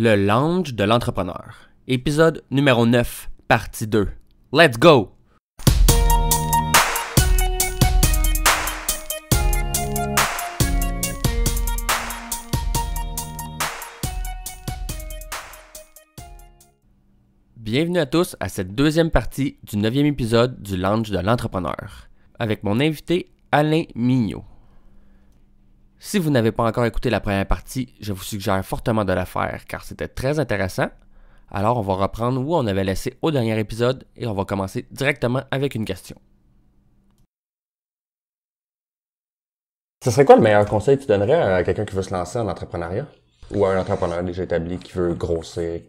Le lounge de l'entrepreneur. Épisode numéro 9, partie 2. Let's go! Bienvenue à tous à cette deuxième partie du neuvième épisode du Lounge de l'entrepreneur avec mon invité Alain Mignot. Si vous n'avez pas encore écouté la première partie, je vous suggère fortement de la faire car c'était très intéressant. Alors on va reprendre où on avait laissé au dernier épisode et on va commencer directement avec une question. Ce serait quoi le meilleur conseil que tu donnerais à quelqu'un qui veut se lancer en entrepreneuriat ou à un entrepreneur déjà établi qui veut grossir?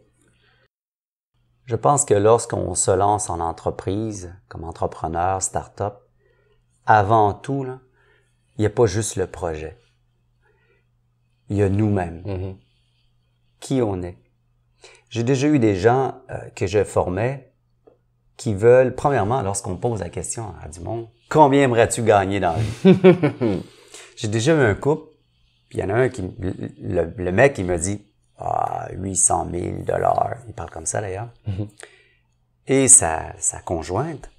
Je pense que lorsqu'on se lance en entreprise, comme entrepreneur, start-up, avant tout, il n'y a pas juste le projet il y a nous-mêmes. Mm-hmm. Qui on est. J'ai déjà eu des gens euh, que je formais qui veulent, premièrement, lorsqu'on pose la question à du monde, combien aimerais-tu gagner dans le vie? J'ai déjà eu un couple, il y en a un qui, le, mec, il me dit, ah, 800 000 dollars. Il parle comme ça d'ailleurs. Mm-hmm. Et sa, conjointe,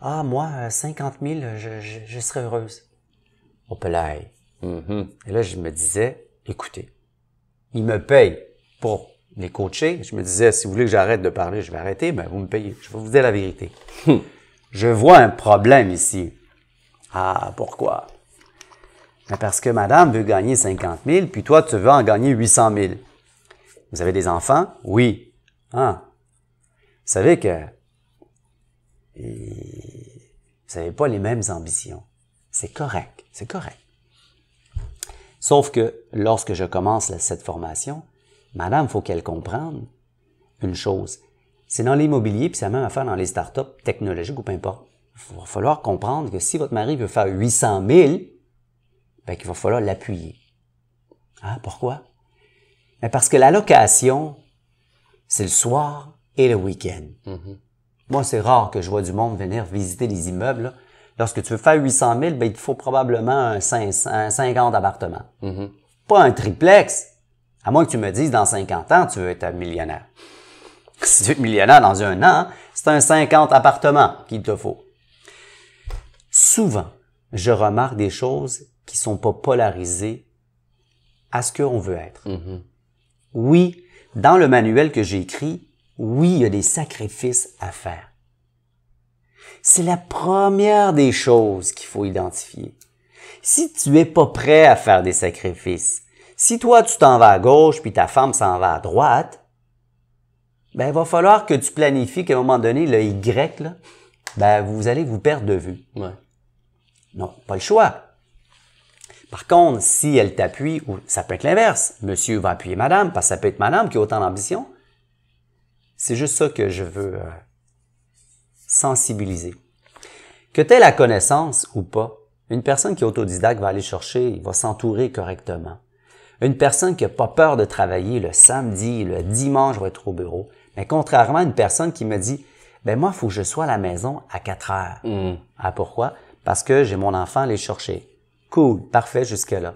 ah, moi, 50 000, je, serais heureuse. On peut mm-hmm. Et là, je me disais, Écoutez, Ils me payent pour les coacher. Je me disais, si vous voulez que j'arrête de parler, je vais arrêter, mais vous me payez. Je vais vous dire la vérité. Hmm. je vois un problème ici. Ah, pourquoi? Ben, parce que madame veut gagner 50 000, puis toi, tu veux en gagner 800 000. Vous avez des enfants? Oui. Ah. Vous savez que vous n'avez pas les mêmes ambitions. C'est correct, c'est correct. Sauf que lorsque je commence cette formation, madame, il faut qu'elle comprenne une chose. C'est dans l'immobilier, puis c'est la même affaire dans les startups technologiques ou peu importe. Il va falloir comprendre que si votre mari veut faire 800 000, ben, qu'il va falloir l'appuyer. Ah, pourquoi? Ben, parce que la location, c'est le soir et le week-end. Mm-hmm. Moi, c'est rare que je vois du monde venir visiter les immeubles Lorsque tu veux faire 800 000, ben, il te faut probablement un, 50 appartements. Mm-hmm. Pas un triplex. À moins que tu me dises, dans 50 ans, tu veux être un millionnaire. Si tu veux millionnaire dans un an, c'est un 50 appartements qu'il te faut. Souvent, je remarque des choses qui sont pas polarisées à ce qu'on veut être. Mm-hmm. Oui, dans le manuel que j'ai écrit, oui, il y a des sacrifices à faire. C'est la première des choses qu'il faut identifier. Si tu es pas prêt à faire des sacrifices, si toi tu t'en vas à gauche puis ta femme s'en va à droite, ben il va falloir que tu planifies qu'à un moment donné le Y ben vous allez vous perdre de vue. Non, pas le choix. Par contre, si elle t'appuie, ou ça peut être l'inverse. Monsieur va appuyer madame, parce que ça peut être madame qui a autant d'ambition. C'est juste ça que je veux euh, sensibiliser. Que tu la connaissance ou pas, une personne qui est autodidacte va aller chercher, il va s'entourer correctement. Une personne qui n'a pas peur de travailler le samedi, le dimanche, va être au bureau. Mais contrairement à une personne qui me dit, ben moi, il faut que je sois à la maison à 4 heures. Mm. Ah, pourquoi? Parce que j'ai mon enfant à aller chercher. Cool, parfait jusque-là.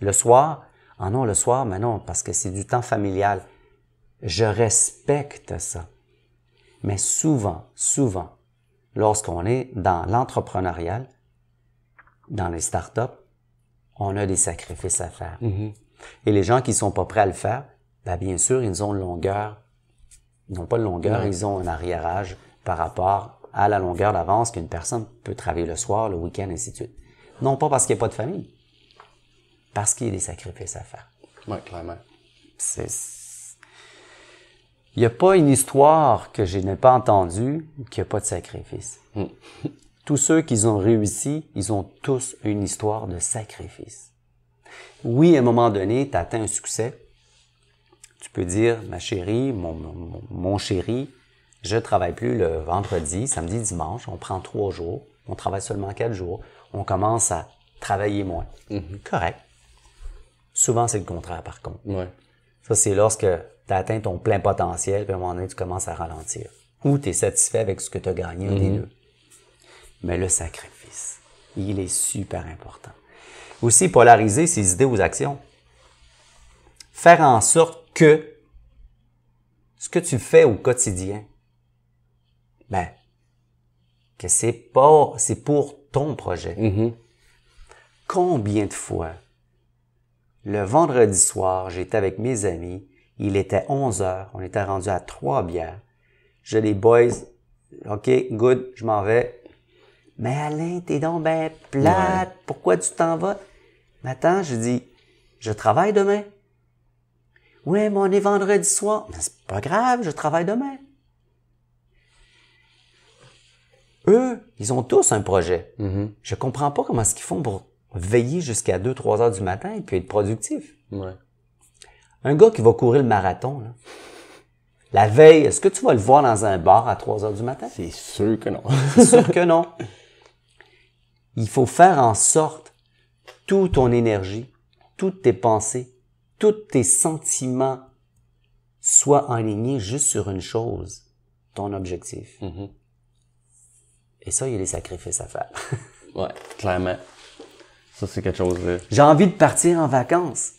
Le soir, ah non, le soir, mais non, parce que c'est du temps familial. Je respecte ça. Mais souvent, souvent, Lorsqu'on est dans l'entrepreneuriat, dans les startups, on a des sacrifices à faire. Mm-hmm. Et les gens qui sont pas prêts à le faire, ben, bien sûr, ils ont une longueur. Ils n'ont pas de longueur, ils ont un arriérage par rapport à la longueur d'avance qu'une personne peut travailler le soir, le week-end, ainsi de suite. Non pas parce qu'il n'y a pas de famille, parce qu'il y a des sacrifices à faire. Oui, clairement. C'est il n'y a pas une histoire que je n'ai pas entendue qui a pas de sacrifice. Hmm. tous ceux qui ont réussi, ils ont tous une histoire de sacrifice. Oui, à un moment donné, tu atteins un succès. Tu peux dire, ma chérie, mon, chéri, je travaille plus le vendredi, samedi, dimanche. On prend trois jours. On travaille seulement quatre jours. On commence à travailler moins. Mhm. Correct. Souvent, c'est le contraire, par contre. Ça, c'est lorsque tu as atteint ton plein potentiel, puis à un moment donné, tu commences à ralentir. Ou tu es satisfait avec ce que tu as gagné au mhm. Mais le sacrifice, il est super important. Aussi, polariser ses idées aux actions. Faire en sorte que ce que tu fais au quotidien, ben, que c'est pour, c'est pour ton projet. Mhm. Combien de fois, le vendredi soir, j'étais avec mes amis, il était 11 heures. On était rendu à trois bières. Je les boys, OK, good, je m'en vais. Mais Alain, t'es donc ben plate. Pourquoi tu t'en vas? Mais attends, je dis, je travaille demain. Oui, mais on est vendredi soir. c'est pas grave, je travaille demain. Eux, ils ont tous un projet. Mm-hmm. Je comprends pas comment ce qu'ils font pour veiller jusqu'à 2-3 heures du matin et puis être productif. Ouais. Un gars qui va courir le marathon, la veille, est-ce que tu vas le voir dans un bar à 3 heures du matin? C'est sûr que non. C'est sûr que non. Il faut faire en sorte toute ton énergie, toutes tes pensées, tous tes sentiments soient alignés juste sur une chose, ton objectif. Mm-hmm. Et ça, il y a des sacrifices à faire. ouais, clairement. Ça, c'est quelque chose de... J'ai envie de partir en vacances.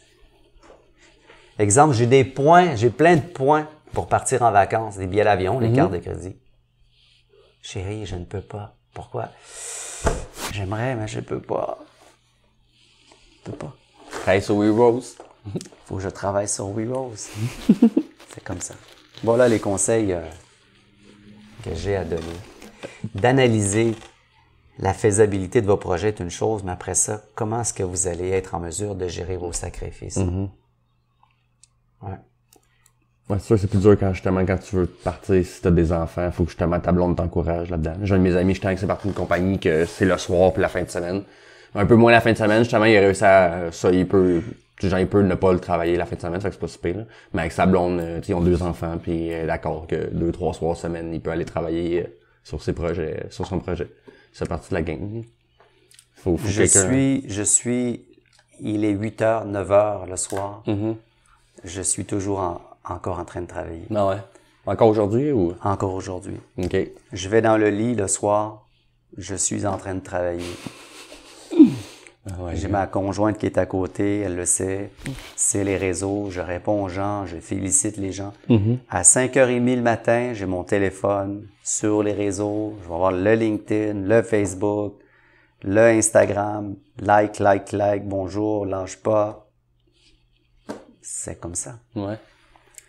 Exemple, j'ai des points, j'ai plein de points pour partir en vacances, des billets d'avion, les mhm. cartes de crédit. Chérie, je ne peux pas. Pourquoi? J'aimerais, mais je ne peux pas. Je peux pas. Travaille sur WeRose. Faut que je travaille sur Rose. C'est comme ça. Voilà les conseils euh, que j'ai à donner. D'analyser la faisabilité de vos projets est une chose, mais après ça, comment est-ce que vous allez être en mesure de gérer vos sacrifices? Mhm. Ouais. Ouais, c'est sûr c'est plus dur quand justement quand tu veux partir, si t'as des enfants, faut que justement ta blonde t'encourage là-dedans. J'ai un de mes amis, justement, que c'est parti une compagnie que c'est le soir puis la fin de semaine. Un peu moins la fin de semaine, justement, il a réussi à ça, il peut. Genre, il peut ne pas le travailler la fin de semaine, ça c'est pas là. Mais avec sa blonde, euh, ils ont deux enfants, puis euh, d'accord que deux, trois soirs semaine, il peut aller travailler euh, sur ses projets, sur son projet. C'est parti de la game. Faut, faut je suis, je suis, il est 8h, 9h le soir. Mm-hmm je suis toujours encore en train de travailler. Non ah ouais. Encore aujourd'hui ou? Encore aujourd'hui. OK. Je vais dans le lit le soir, je suis en train de travailler. Ah j'ai hein? ma conjointe qui est à côté, elle le sait. C'est les réseaux, je réponds aux gens, je félicite les gens. Mm-hmm. À 5h30 le matin, j'ai mon téléphone sur les réseaux. Je vais avoir le LinkedIn, le Facebook, le Instagram. Like, like, like, bonjour, lâche pas c'est comme ça. Ouais.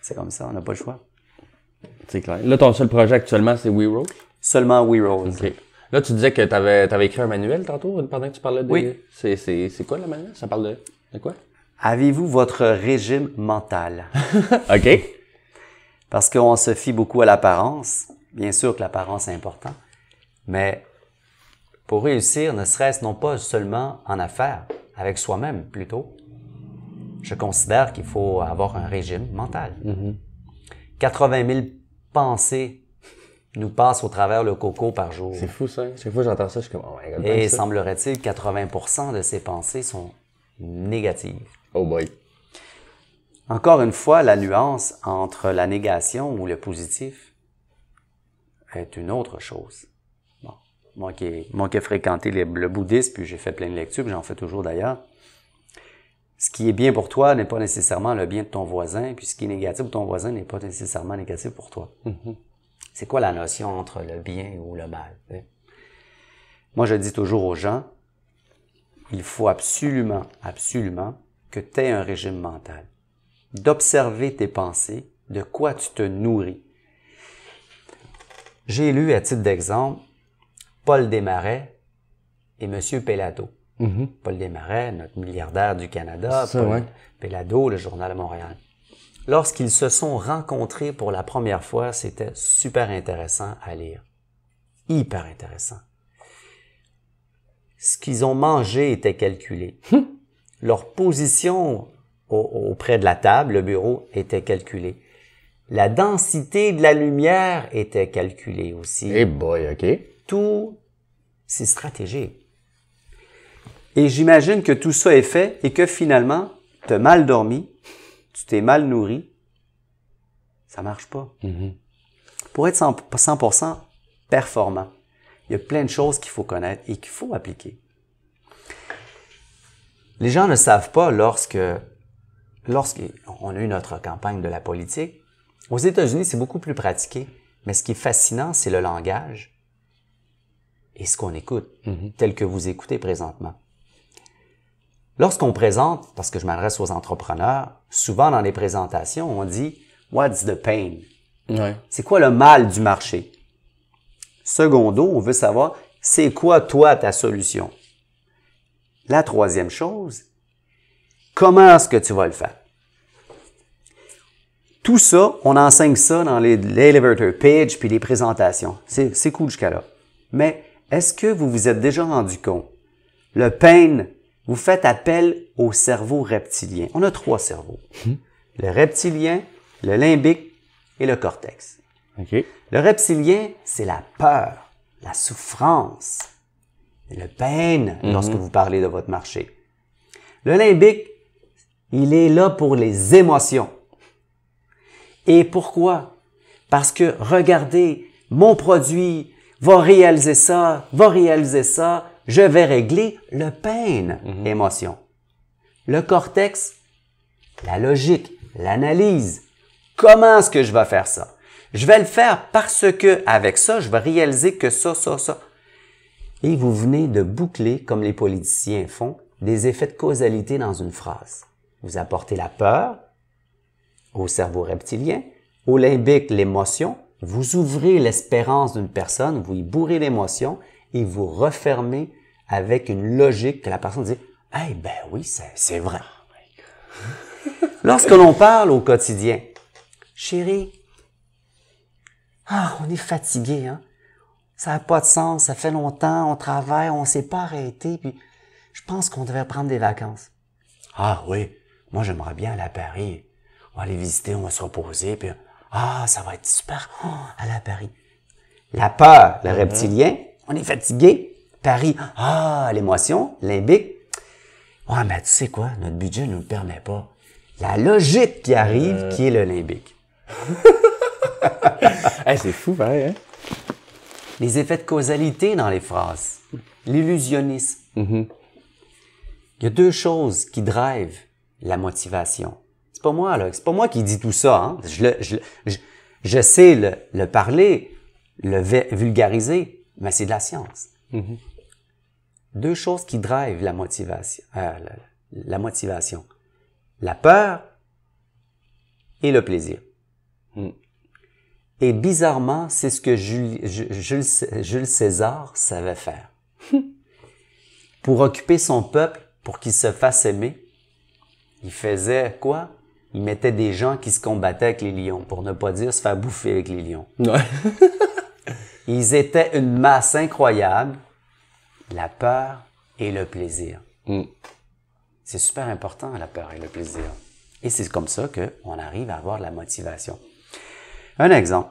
C'est comme ça, on n'a pas le choix. C'est clair. Là, ton seul projet actuellement, c'est We Seulement We Rose. Là, tu disais que tu avais, écrit un manuel tantôt, pendant que tu parlais de... Oui. C'est quoi le manuel? Ça parle de, de quoi? Avez-vous votre régime mental? OK. Parce qu'on se fie beaucoup à l'apparence. Bien sûr que l'apparence est importante. Mais pour réussir, ne serait-ce non pas seulement en affaires, avec soi-même plutôt, je considère qu'il faut avoir un régime mental. 80 mm-hmm. 000 pensées nous passent au travers le coco par jour. C'est fou ça. Chaque fois que j'entends ça, je suis comme, oh Et semblerait-il, 80 de ces pensées sont négatives. Oh boy. Encore une fois, la nuance entre la négation ou le positif est une autre chose. Bon. Moi, qui ai, fréquenté les, le bouddhisme, puis j'ai fait plein de lectures, j'en fais toujours d'ailleurs, ce qui est bien pour toi n'est pas nécessairement le bien de ton voisin, puis ce qui est négatif pour ton voisin n'est pas nécessairement négatif pour toi. Mm-hmm. C'est quoi la notion entre le bien ou le mal? Moi, je dis toujours aux gens, il faut absolument, absolument que tu aies un régime mental, d'observer tes pensées, de quoi tu te nourris. J'ai lu, à titre d'exemple, Paul Desmarais et M. Pellato. Mhm. Paul Desmarais, notre milliardaire du Canada, Pellado, le Journal de Montréal. Lorsqu'ils se sont rencontrés pour la première fois, c'était super intéressant à lire. Hyper intéressant. Ce qu'ils ont mangé était calculé. Hum. Leur position auprès de la table, le bureau, était calculée. La densité de la lumière était calculée aussi. Eh boy, OK. Tout, c'est stratégique. Et j'imagine que tout ça est fait et que finalement, tu as mal dormi, tu t'es mal nourri, ça marche pas. Mhm. Pour être 100% performant, il y a plein de choses qu'il faut connaître et qu'il faut appliquer. Les gens ne savent pas lorsque, lorsqu'on a eu notre campagne de la politique, aux États-Unis, c'est beaucoup plus pratiqué, mais ce qui est fascinant, c'est le langage et ce qu'on écoute, mhm. tel que vous écoutez présentement. Lorsqu'on présente, parce que je m'adresse aux entrepreneurs, souvent dans les présentations, on dit What's the pain? C'est quoi le mal du marché? Secondo, on veut savoir c'est quoi toi ta solution? La troisième chose, comment est-ce que tu vas le faire? Tout ça, on enseigne ça dans les elevator pitch puis les présentations. C'est cool jusqu'à là. Mais est-ce que vous vous êtes déjà rendu compte? Le pain vous faites appel au cerveau reptilien. On a trois cerveaux. Hmm. Le reptilien, le limbique et le cortex. Le reptilien, c'est la peur, la souffrance, le peine hmm. lorsque vous parlez de votre marché. Le limbique, il est là pour les émotions. Et pourquoi? Parce que regardez, mon produit va réaliser ça, va réaliser ça, je vais régler le pain, l'émotion, mhm. Le cortex, la logique, l'analyse. Comment est-ce que je vais faire ça? Je vais le faire parce que, avec ça, je vais réaliser que ça, ça, ça. Et vous venez de boucler, comme les politiciens font, des effets de causalité dans une phrase. Vous apportez la peur au cerveau reptilien, au limbique, l'émotion. Vous ouvrez l'espérance d'une personne, vous y bourrez l'émotion et vous refermez avec une logique que la personne dit Eh hey, ben oui, c'est vrai. Lorsque l'on parle au quotidien, chérie, ah, on est fatigué, hein? Ça n'a pas de sens, ça fait longtemps, on travaille, on ne s'est pas arrêté, puis je pense qu'on devrait prendre des vacances. Ah oui, moi j'aimerais bien aller à Paris. On va aller visiter, on va se reposer, puis ah, ça va être super, à oh, aller à Paris. La peur, le mm-hmm. reptilien, on est fatigué. Paris, ah, l'émotion, limbique. Ouais, mais tu sais quoi, notre budget ne nous le permet pas. La logique qui arrive, euh. qui est le limbique. c'est fou, pareil, hein, hein? Les effets de causalité dans les phrases. L'illusionnisme. Mm-hmm. Il y a deux choses qui drivent la motivation. C'est pas moi, C'est pas moi qui dis tout ça. Hein. Je, sais le parler, le vulgariser, mais c'est de la science. Mhm. Deux choses qui drivent la motivation, euh, la, motivation. La peur et le plaisir. Mhm. Et bizarrement, c'est ce que Jules, César savait faire. pour occuper son peuple, pour qu'il se fasse aimer, il faisait quoi? Il mettait des gens qui se combattaient avec les lions, pour ne pas dire se faire bouffer avec les lions. Ouais. Ils étaient une masse incroyable. La peur et le plaisir. Mm. C'est super important, la peur et le plaisir. Et c'est comme ça qu'on arrive à avoir la motivation. Un exemple.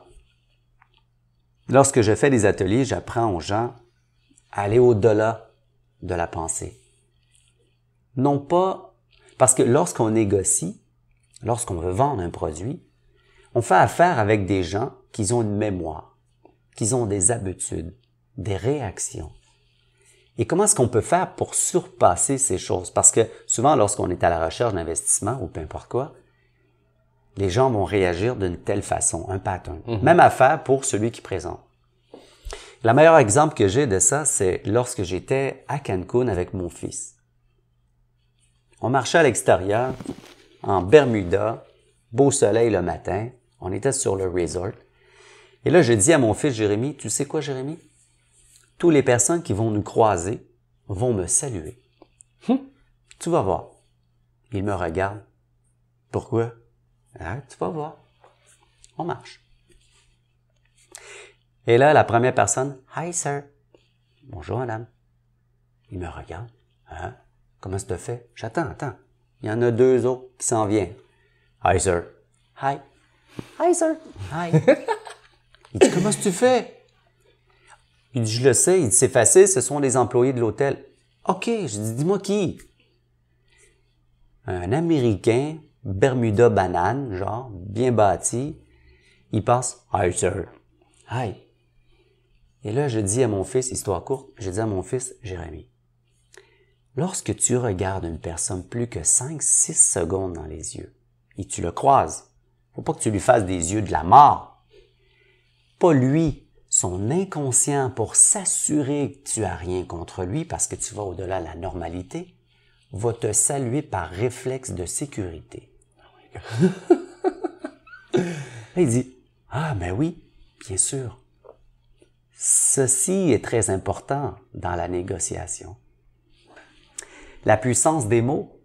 Lorsque je fais des ateliers, j'apprends aux gens à aller au-delà de la pensée. Non pas parce que lorsqu'on négocie, lorsqu'on veut vendre un produit, on fait affaire avec des gens qui ont une mémoire qu'ils ont des habitudes, des réactions. Et comment est-ce qu'on peut faire pour surpasser ces choses? Parce que souvent, lorsqu'on est à la recherche d'investissement ou peu importe quoi, les gens vont réagir d'une telle façon, un pattern. Mhm. Même affaire pour celui qui présente. Le meilleur exemple que j'ai de ça, c'est lorsque j'étais à Cancun avec mon fils. On marchait à l'extérieur, en Bermuda, beau soleil le matin, on était sur le resort, et là, j'ai dit à mon fils Jérémy, tu sais quoi, Jérémy? Tous les personnes qui vont nous croiser vont me saluer. Hum, tu vas voir. Il me regarde. Pourquoi? Hein? tu vas voir. On marche. Et là, la première personne, Hi, sir. Bonjour, madame. Il me regarde. Hein? Comment ça te fait? J'attends, attends. Il y en a deux autres qui s'en viennent. Hi, sir. Hi. Hi, sir. Hi. Il dit, comment tu fais? Il dit, je le sais. Il dit, c'est facile, ce sont les employés de l'hôtel. OK, je dis, dis-moi qui? Un Américain, Bermuda banane, genre, bien bâti. Il passe, hi sir. Hi. Et là, je dis à mon fils, histoire courte, je dis à mon fils, Jérémy, lorsque tu regardes une personne plus que 5-6 secondes dans les yeux et tu le croises, faut pas que tu lui fasses des yeux de la mort pas lui, son inconscient pour s'assurer que tu as rien contre lui parce que tu vas au-delà de la normalité, va te saluer par réflexe de sécurité. il dit Ah, ben oui, bien sûr. Ceci est très important dans la négociation. La puissance des mots.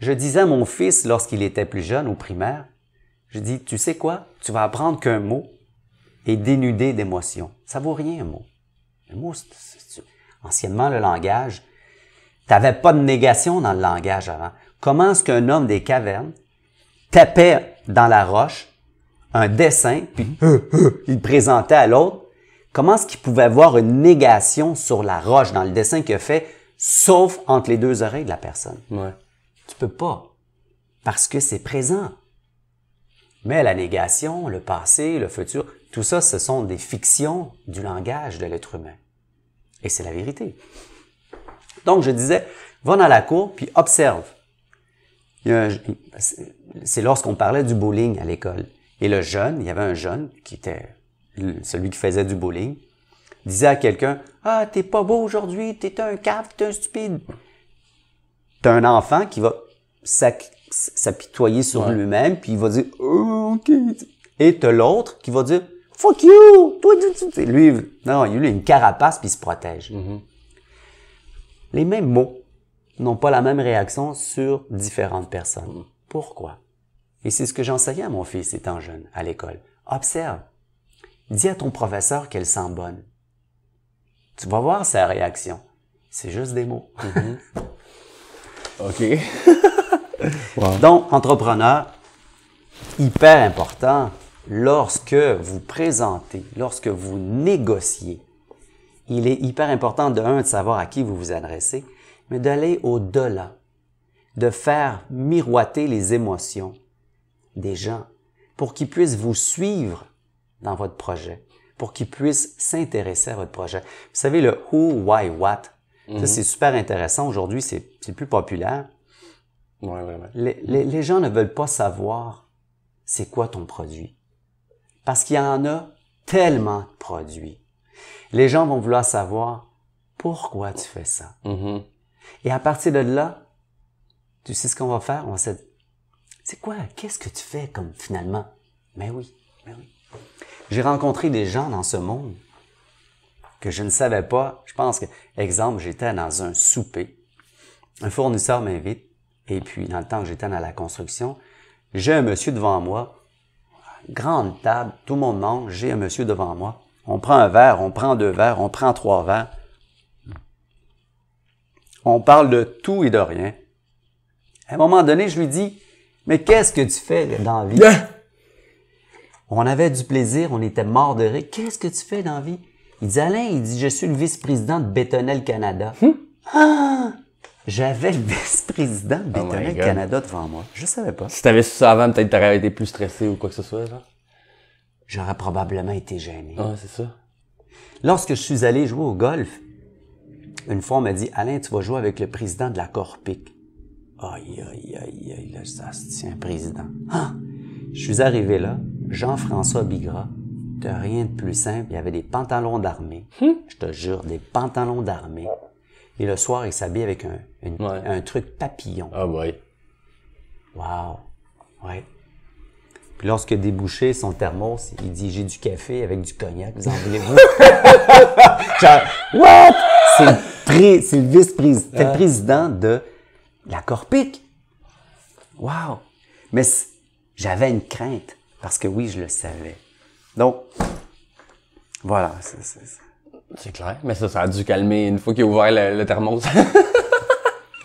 Je disais à mon fils lorsqu'il était plus jeune, au primaire, je dis, tu sais quoi, tu vas apprendre qu'un mot, et dénudé d'émotion. Ça vaut rien, un mot. Un mot, anciennement, le langage, t'avais pas de négation dans le langage avant. Comment est-ce qu'un homme des cavernes tapait dans la roche un dessin, puis il le il présentait à l'autre, comment est-ce qu'il pouvait avoir une négation sur la roche dans le dessin qu'il a fait, sauf entre les deux oreilles de la personne? Ouais. Tu peux pas, parce que c'est présent. Mais la négation, le passé, le futur, tout ça, ce sont des fictions du langage de l'être humain. Et c'est la vérité. Donc, je disais, va dans la cour, puis observe. C'est lorsqu'on parlait du bowling à l'école. Et le jeune, il y avait un jeune qui était celui qui faisait du bowling, disait à quelqu'un, ah, t'es pas beau aujourd'hui, t'es un cave, t'es un stupide. T'as un enfant qui va s'apitoyer sur lui-même, puis il va dire, oh, ok. Et t'as l'autre qui va dire, Fuck you! Lui, non, il a une carapace puis il se protège. Mm-hmm. Les mêmes mots n'ont pas la même réaction sur différentes personnes. Mm-hmm. Pourquoi? Et c'est ce que j'enseignais à mon fils étant jeune, à l'école. Observe. Dis à ton professeur qu'elle sent bonne. Tu vas voir sa réaction. C'est juste des mots. Mm-hmm. OK. Donc, entrepreneur, hyper important lorsque vous présentez, lorsque vous négociez, il est hyper important de un, de savoir à qui vous vous adressez, mais d'aller au-delà, de faire miroiter les émotions des gens pour qu'ils puissent vous suivre dans votre projet, pour qu'ils puissent s'intéresser à votre projet. Vous savez, le who, why, what, ça mhm. c'est super intéressant. Aujourd'hui, c'est plus populaire. les gens ne veulent pas savoir c'est quoi ton produit. Parce qu'il y en a tellement de produits. Les gens vont vouloir savoir pourquoi tu fais ça. Mm-hmm. Et à partir de là, tu sais ce qu'on va faire? On va se c'est quoi? Qu'est-ce que tu fais comme finalement? Mais ben oui, mais ben oui. J'ai rencontré des gens dans ce monde que je ne savais pas. Je pense que, exemple, j'étais dans un souper. Un fournisseur m'invite. Et puis, dans le temps que j'étais dans la construction, j'ai un monsieur devant moi grande table, tout le monde mange, j'ai un monsieur devant moi. On prend un verre, on prend deux verres, on prend trois verres. On parle de tout et de rien. À un moment donné, je lui dis, mais qu'est-ce que tu fais dans la vie? On avait du plaisir, on était mort de rire. Qu'est-ce que tu fais dans la vie? Il dit, Alain, il dit, je suis le vice-président de Bétonnel Canada. Hmm? Ah! J'avais le vice-président oh de Canada devant moi. Je savais pas. Si t'avais su ça avant, peut-être t'aurais été plus stressé ou quoi que ce soit, J'aurais probablement été gêné. Ah, c'est ça. Lorsque je suis allé jouer au golf, une fois, on m'a dit, Alain, tu vas jouer avec le président de la Corpic. Aïe, aïe, aïe, aïe, là, ça se tient, président. Ah! Je suis arrivé là, Jean-François Bigras, de rien de plus simple. Il y avait des pantalons d'armée. Hum? Je te jure, des pantalons d'armée et le soir, il s'habille avec un, truc papillon. Ah, oui. Waouh, Wow. Ouais. Puis lorsque débouché son thermos, il dit J'ai du café avec du cognac, vous en voulez-vous What C'est le, vice-président de la Corpic. Waouh. Mais j'avais une crainte, parce que oui, je le savais. Donc, voilà, c'est c'est clair, mais ça, ça a dû calmer une fois qu'il a ouvert le, thermos.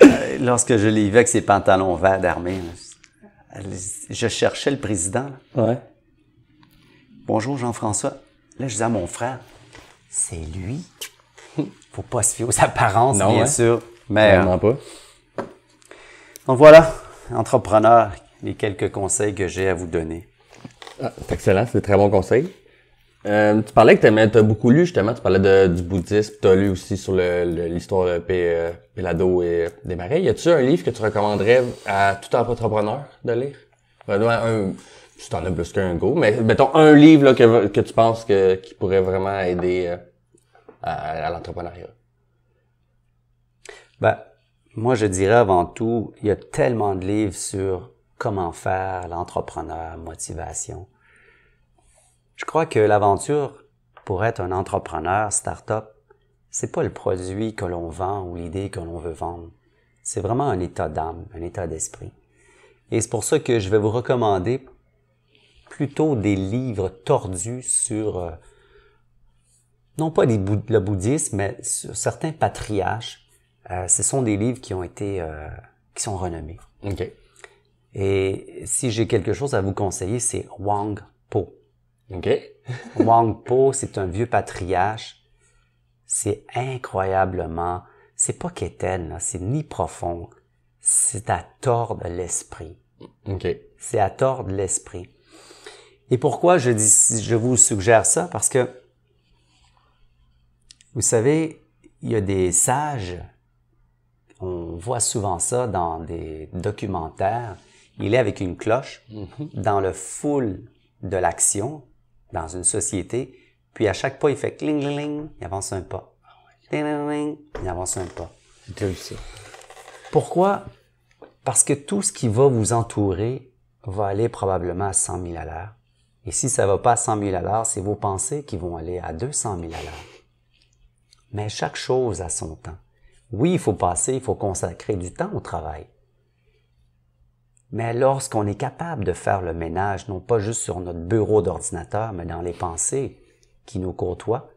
Euh, lorsque je l'ai vu avec ses pantalons verts d'armée, je cherchais le président. Ouais. Bonjour Jean-François. Là, je disais à mon frère, c'est lui. Faut pas se fier aux apparences, bien hein? sûr. Mais Vraiment euh, pas. Donc voilà, entrepreneur, les quelques conseils que j'ai à vous donner. Ah, excellent, c'est des très bons conseils. Euh, tu parlais que tu as beaucoup lu, justement. Tu parlais du bouddhisme. Tu as lu aussi sur l'histoire de Pélado euh, et euh, des Marais. Y a-tu un livre que tu recommanderais à tout entrepreneur de lire? Ben, un, tu as plus qu'un go, mais mettons un livre là, que, tu penses que, qui pourrait vraiment aider à, l'entrepreneuriat. Ben, moi, je dirais avant tout, il y a tellement de livres sur comment faire, l'entrepreneur, motivation. Je crois que l'aventure pour être un entrepreneur start-up, c'est pas le produit que l'on vend ou l'idée que l'on veut vendre. C'est vraiment un état d'âme, un état d'esprit. Et c'est pour ça que je vais vous recommander plutôt des livres tordus sur, euh, non pas le bouddhisme, mais sur certains patriarches. Euh, ce sont des livres qui ont été, euh, qui sont renommés. Et si j'ai quelque chose à vous conseiller, c'est Wang Po. OK. Wang Po, c'est un vieux patriarche. C'est incroyablement, c'est pas quétaine, c'est ni profond. C'est à tort de l'esprit. OK. C'est à tort de l'esprit. Et pourquoi je je vous suggère ça? Parce que, vous savez, il y a des sages, on voit souvent ça dans des documentaires. Il est avec une cloche mm-hmm. dans le foule de l'action, dans une société, puis à chaque pas, il fait cling, cling, il avance un pas. Cling, cling, il avance un pas. Pourquoi? Parce que tout ce qui va vous entourer va aller probablement à 100 000 à l'heure. Et si ça ne va pas à 100 000 à l'heure, c'est vos pensées qui vont aller à 200 000 à l'heure. Mais chaque chose a son temps. Oui, il faut passer, il faut consacrer du temps au travail. Mais lorsqu'on est capable de faire le ménage, non pas juste sur notre bureau d'ordinateur, mais dans les pensées qui nous côtoient,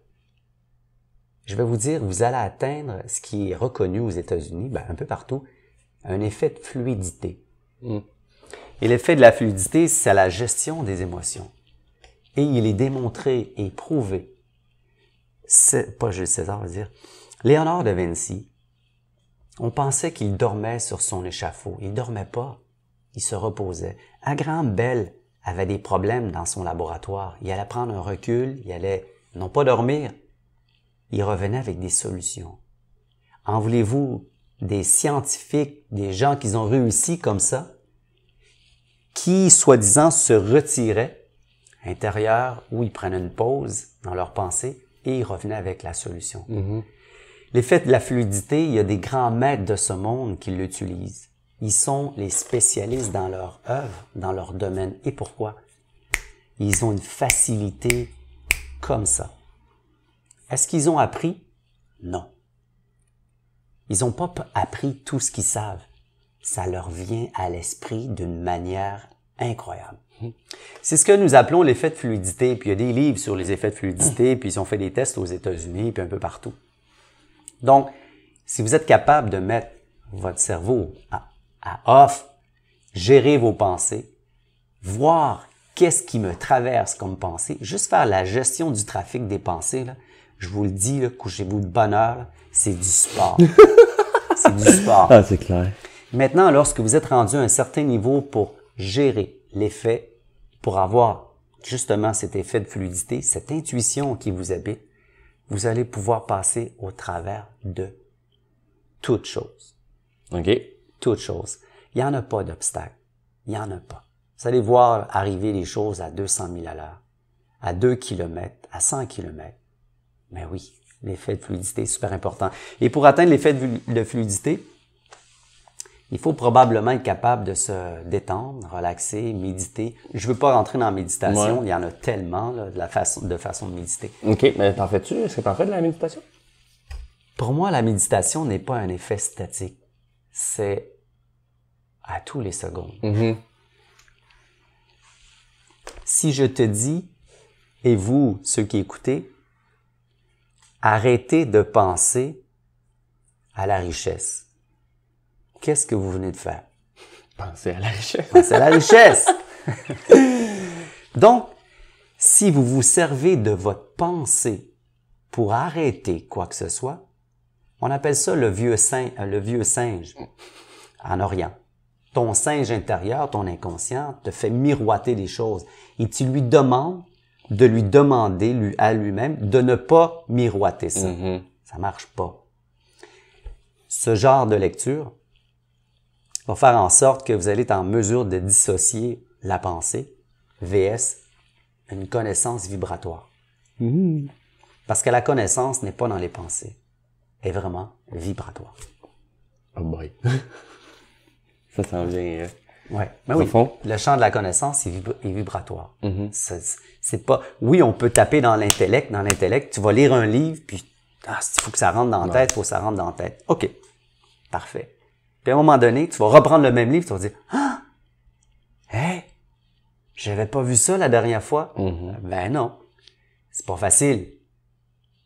je vais vous dire, vous allez atteindre ce qui est reconnu aux États-Unis, ben un peu partout, un effet de fluidité. Hmm. Et l'effet de la fluidité, c'est la gestion des émotions. Et il est démontré et prouvé. C'est, pas juste César, on va dire. Léonard de Vinci, on pensait qu'il dormait sur son échafaud. Il dormait pas il se reposait. Agrand Bell avait des problèmes dans son laboratoire. Il allait prendre un recul, il allait non pas dormir, il revenait avec des solutions. En voulez-vous des scientifiques, des gens qui ont réussi comme ça, qui, soi-disant, se retiraient intérieur ou ils prenaient une pause dans leur pensée et ils revenaient avec la solution. Mm-hmm. L'effet de la fluidité, il y a des grands maîtres de ce monde qui l'utilisent. Ils sont les spécialistes dans leur œuvre, dans leur domaine. Et pourquoi? Ils ont une facilité comme ça. Est-ce qu'ils ont appris? Non. Ils n'ont pas appris tout ce qu'ils savent. Ça leur vient à l'esprit d'une manière incroyable. C'est ce que nous appelons l'effet de fluidité. Puis il y a des livres sur les effets de fluidité, puis ils ont fait des tests aux États-Unis, puis un peu partout. Donc, si vous êtes capable de mettre votre cerveau à off, gérer vos pensées, voir qu'est-ce qui me traverse comme pensée, juste faire la gestion du trafic des pensées, là, je vous le dis, couchez-vous de bonne heure, c'est du sport. c'est du sport. Ah, c'est clair. Maintenant, lorsque vous êtes rendu à un certain niveau pour gérer l'effet, pour avoir justement cet effet de fluidité, cette intuition qui vous habite, vous allez pouvoir passer au travers de toute chose. OK toute chose. Il n'y en a pas d'obstacle. Il n'y en a pas. Vous allez voir arriver les choses à 200 000 à l'heure, à 2 km, à 100 km. Mais oui, l'effet de fluidité est super important. Et pour atteindre l'effet de fluidité, il faut probablement être capable de se détendre, relaxer, méditer. Je ne veux pas rentrer dans la méditation, il y en a tellement de, la façon, de façon de méditer. OK, mais t'en fais-tu? Est-ce que t'en fais de la méditation? Pour moi, la méditation n'est pas un effet statique c'est à tous les secondes. Mm-hmm. Si je te dis, et vous, ceux qui écoutez, arrêtez de penser à la richesse, qu'est-ce que vous venez de faire? Pensez à la richesse. Pensez à la richesse. Donc, si vous vous servez de votre pensée pour arrêter quoi que ce soit, on appelle ça le vieux, singe, euh, le vieux singe en Orient. Ton singe intérieur, ton inconscient, te fait miroiter des choses et tu lui demandes de lui demander lui, à lui-même de ne pas miroiter ça. Mm-hmm. Ça marche pas. Ce genre de lecture va faire en sorte que vous allez être en mesure de dissocier la pensée, VS, une connaissance vibratoire. Mm-hmm. Parce que la connaissance n'est pas dans les pensées est vraiment vibratoire. Oh boy. ça s'en vient. Euh, ouais. Mais ben oui. Le champ de la connaissance est, vibratoire. Mm-hmm. C'est pas. Oui, on peut taper dans l'intellect. Dans l'intellect, tu vas lire un livre, puis ah, il faut que ça rentre dans la tête, il faut que ça rentre dans la tête. OK. Parfait. Puis à un moment donné, tu vas reprendre le même livre, tu vas dire Ah! Hey! J'avais pas vu ça la dernière fois. Mm-hmm. Ben non. C'est pas facile.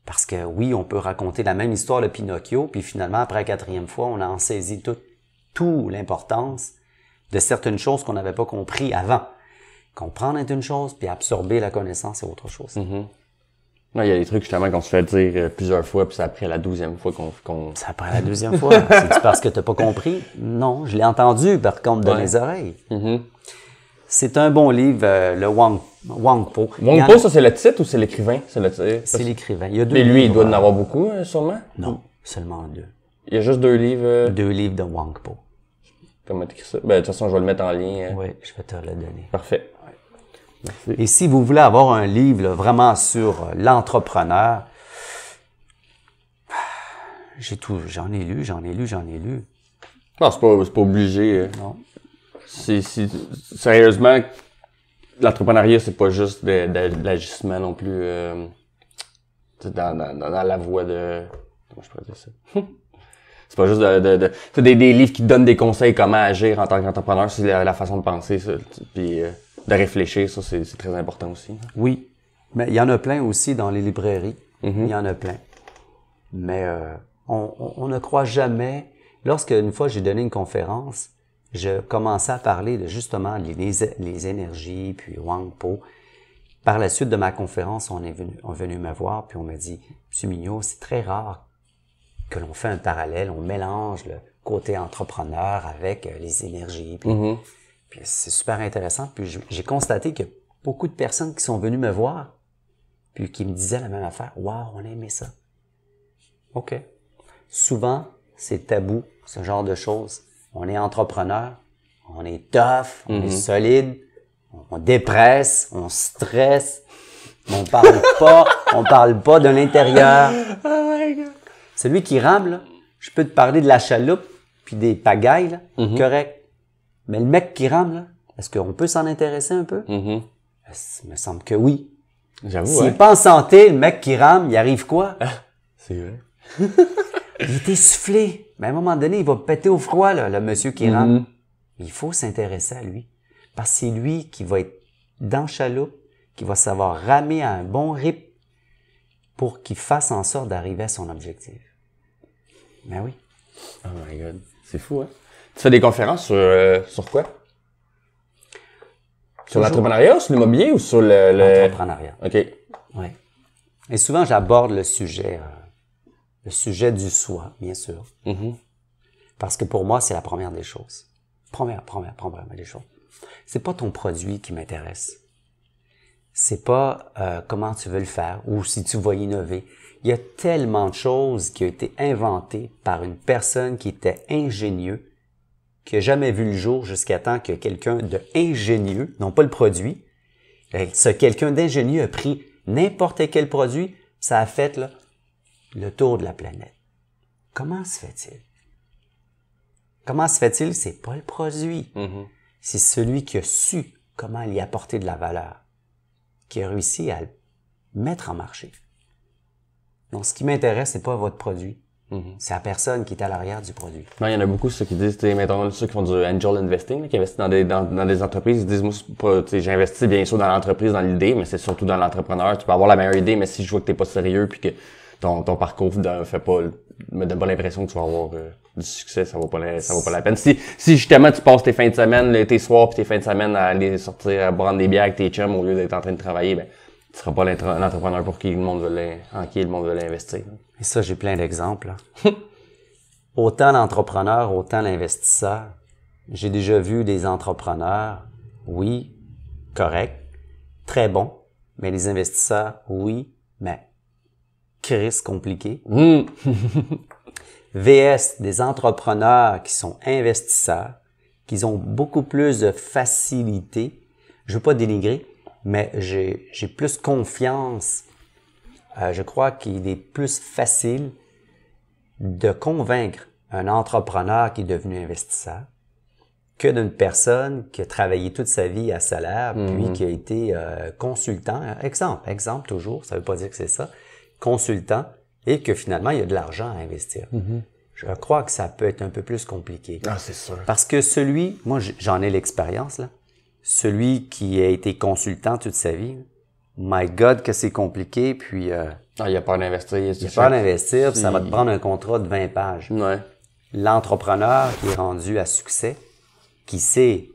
Parce que oui, on peut raconter la même histoire de Pinocchio, puis finalement, après la quatrième fois, on a en saisi tout, l'importance de certaines choses qu'on n'avait pas compris avant. Comprendre est une chose, puis absorber la connaissance est autre chose. Mm-hmm. il y a des trucs justement qu'on se fait dire euh, plusieurs fois, puis ça après la douzième fois qu'on. c'est après la deuxième fois. C'est parce que tu n'as pas compris Non, je l'ai entendu par contre de mes oreilles. Mm-hmm. C'est un bon livre, euh, le Wang Wang Po. Wang Po, ça c'est le titre ou c'est l'écrivain? C'est le titre. C'est l'écrivain. Il y a deux. Mais lui, il doit en euh, avoir beaucoup, hein, sûrement? Non, seulement deux. Il y a juste deux livres. Euh, deux livres de Wang Po. Comment t'écris ça? Ben, de toute façon, je vais le mettre en lien. Hein. Oui, je vais te le donner. Parfait. Merci. Et si vous voulez avoir un livre vraiment sur euh, l'entrepreneur, j'ai tout, j'en ai lu, j'en ai lu, j'en ai lu. Non, c'est pas, pas obligé. Hein. Non. C'est, sérieusement, l'entrepreneuriat, c'est pas juste de, l'agissement non plus euh, dans, la voie de. Comment je pourrais dire ça? c'est pas juste de. c'est des, livres qui donnent des conseils comment agir en tant qu'entrepreneur, c'est la, façon de penser, puis euh, de réfléchir, ça, c'est, très important aussi. Hein. Oui. Mais il y en a plein aussi dans les librairies. Mm-hmm. Il y en a plein. Mais euh, on, on, ne croit jamais. Lorsque, une fois, j'ai donné une conférence, je commençais à parler de, justement les, énergies, puis Wang Po. Par la suite de ma conférence, on est venu, on est venu me voir, puis on m'a dit, Monsieur Mignot, c'est très rare que l'on fait un parallèle, on mélange le côté entrepreneur avec euh, les énergies. Puis, mm-hmm. puis c'est super intéressant. Puis j'ai constaté que beaucoup de personnes qui sont venues me voir, puis qui me disaient la même affaire, waouh, on a aimé ça. OK. Souvent, c'est tabou, ce genre de choses on est entrepreneur, on est tough, on est mhm. solide, on dépresse, on stresse, on parle pas, on parle pas de l'intérieur. Oh Celui qui ramble. je peux te parler de la chaloupe puis des pagailles, là, mhm. correct. Mais le mec qui ramble, est-ce qu'on peut s'en intéresser un peu? Mhm. Il me semble que oui. J'avoue. S'il n'est pas en santé, le mec qui rame, il arrive quoi? Ah, c'est vrai. il est essoufflé. Mais ben, à un moment donné, il va péter au froid, le monsieur qui rentre. Mhm. Il faut s'intéresser à lui. Parce que c'est lui qui va être dans chaloupe, qui va savoir ramer à un bon rythme pour qu'il fasse en sorte d'arriver à son objectif. Ben oui. Oh my God. C'est fou, hein? Tu fais des conférences sur, euh, sur quoi? Sur l'entrepreneuriat, sur l'immobilier ou sur le... L'entrepreneuriat. OK. Oui. Et souvent, j'aborde le sujet. Euh, le sujet du soi, bien sûr. Mm-hmm. Parce que pour moi, c'est la première des choses. Première, première, première des choses. C'est pas ton produit qui m'intéresse. C'est pas euh, comment tu veux le faire ou si tu vas innover. Il y a tellement de choses qui ont été inventées par une personne qui était ingénieuse, qui n'a jamais vu le jour jusqu'à temps que quelqu'un de ingénieux, non pas le produit, ce quelqu'un d'ingénieux a pris n'importe quel produit, ça a fait là, le tour de la planète. Comment se fait-il? Comment se fait-il? C'est pas le produit. Mm-hmm. C'est celui qui a su comment lui apporter de la valeur, qui a réussi à le mettre en marché. Donc, ce qui m'intéresse, c'est pas votre produit. Mm-hmm. C'est la personne qui est à l'arrière du produit. Non, il y en a beaucoup ceux qui disent, mettons ceux qui font du angel investing, qui investissent dans des, dans, des entreprises, ils disent, moi, j'investis bien sûr dans l'entreprise, dans l'idée, mais c'est surtout dans l'entrepreneur. Tu peux avoir la meilleure idée, mais si je vois que t'es pas sérieux, puis que ton, ton parcours ne fait pas, me donne pas l'impression que tu vas avoir euh, du succès, ça vaut pas ça vaut pas la peine. Si, si justement tu passes tes fins de semaine, tes soirs puis tes fins de semaine à aller sortir, à boire des bières avec tes chums au lieu d'être en train de travailler, ben, tu seras pas l'entrepreneur pour qui le monde veut en qui le monde veut investir. Et ça, j'ai plein d'exemples. autant l'entrepreneur, autant l'investisseur. J'ai déjà vu des entrepreneurs, oui, correct, très bon, mais les investisseurs, oui, mais crise compliquée, hmm. VS, des entrepreneurs qui sont investisseurs, qui ont beaucoup plus de facilité. Je ne veux pas dénigrer, mais j'ai plus confiance. Euh, je crois qu'il est plus facile de convaincre un entrepreneur qui est devenu investisseur que d'une personne qui a travaillé toute sa vie à salaire, puis mhm. qui a été euh, consultant. Exemple, exemple toujours, ça ne veut pas dire que c'est ça consultant et que finalement, il y a de l'argent à investir. Mhm. Je crois que ça peut être un peu plus compliqué. Ah, c'est sûr. Parce que celui, moi j'en ai l'expérience, là, celui qui a été consultant toute sa vie, my God, que c'est compliqué, puis... Il euh, ah, il a pas d'investir. Il a pas d'investir, ça va te prendre un contrat de 20 pages. L'entrepreneur qui est rendu à succès, qui sait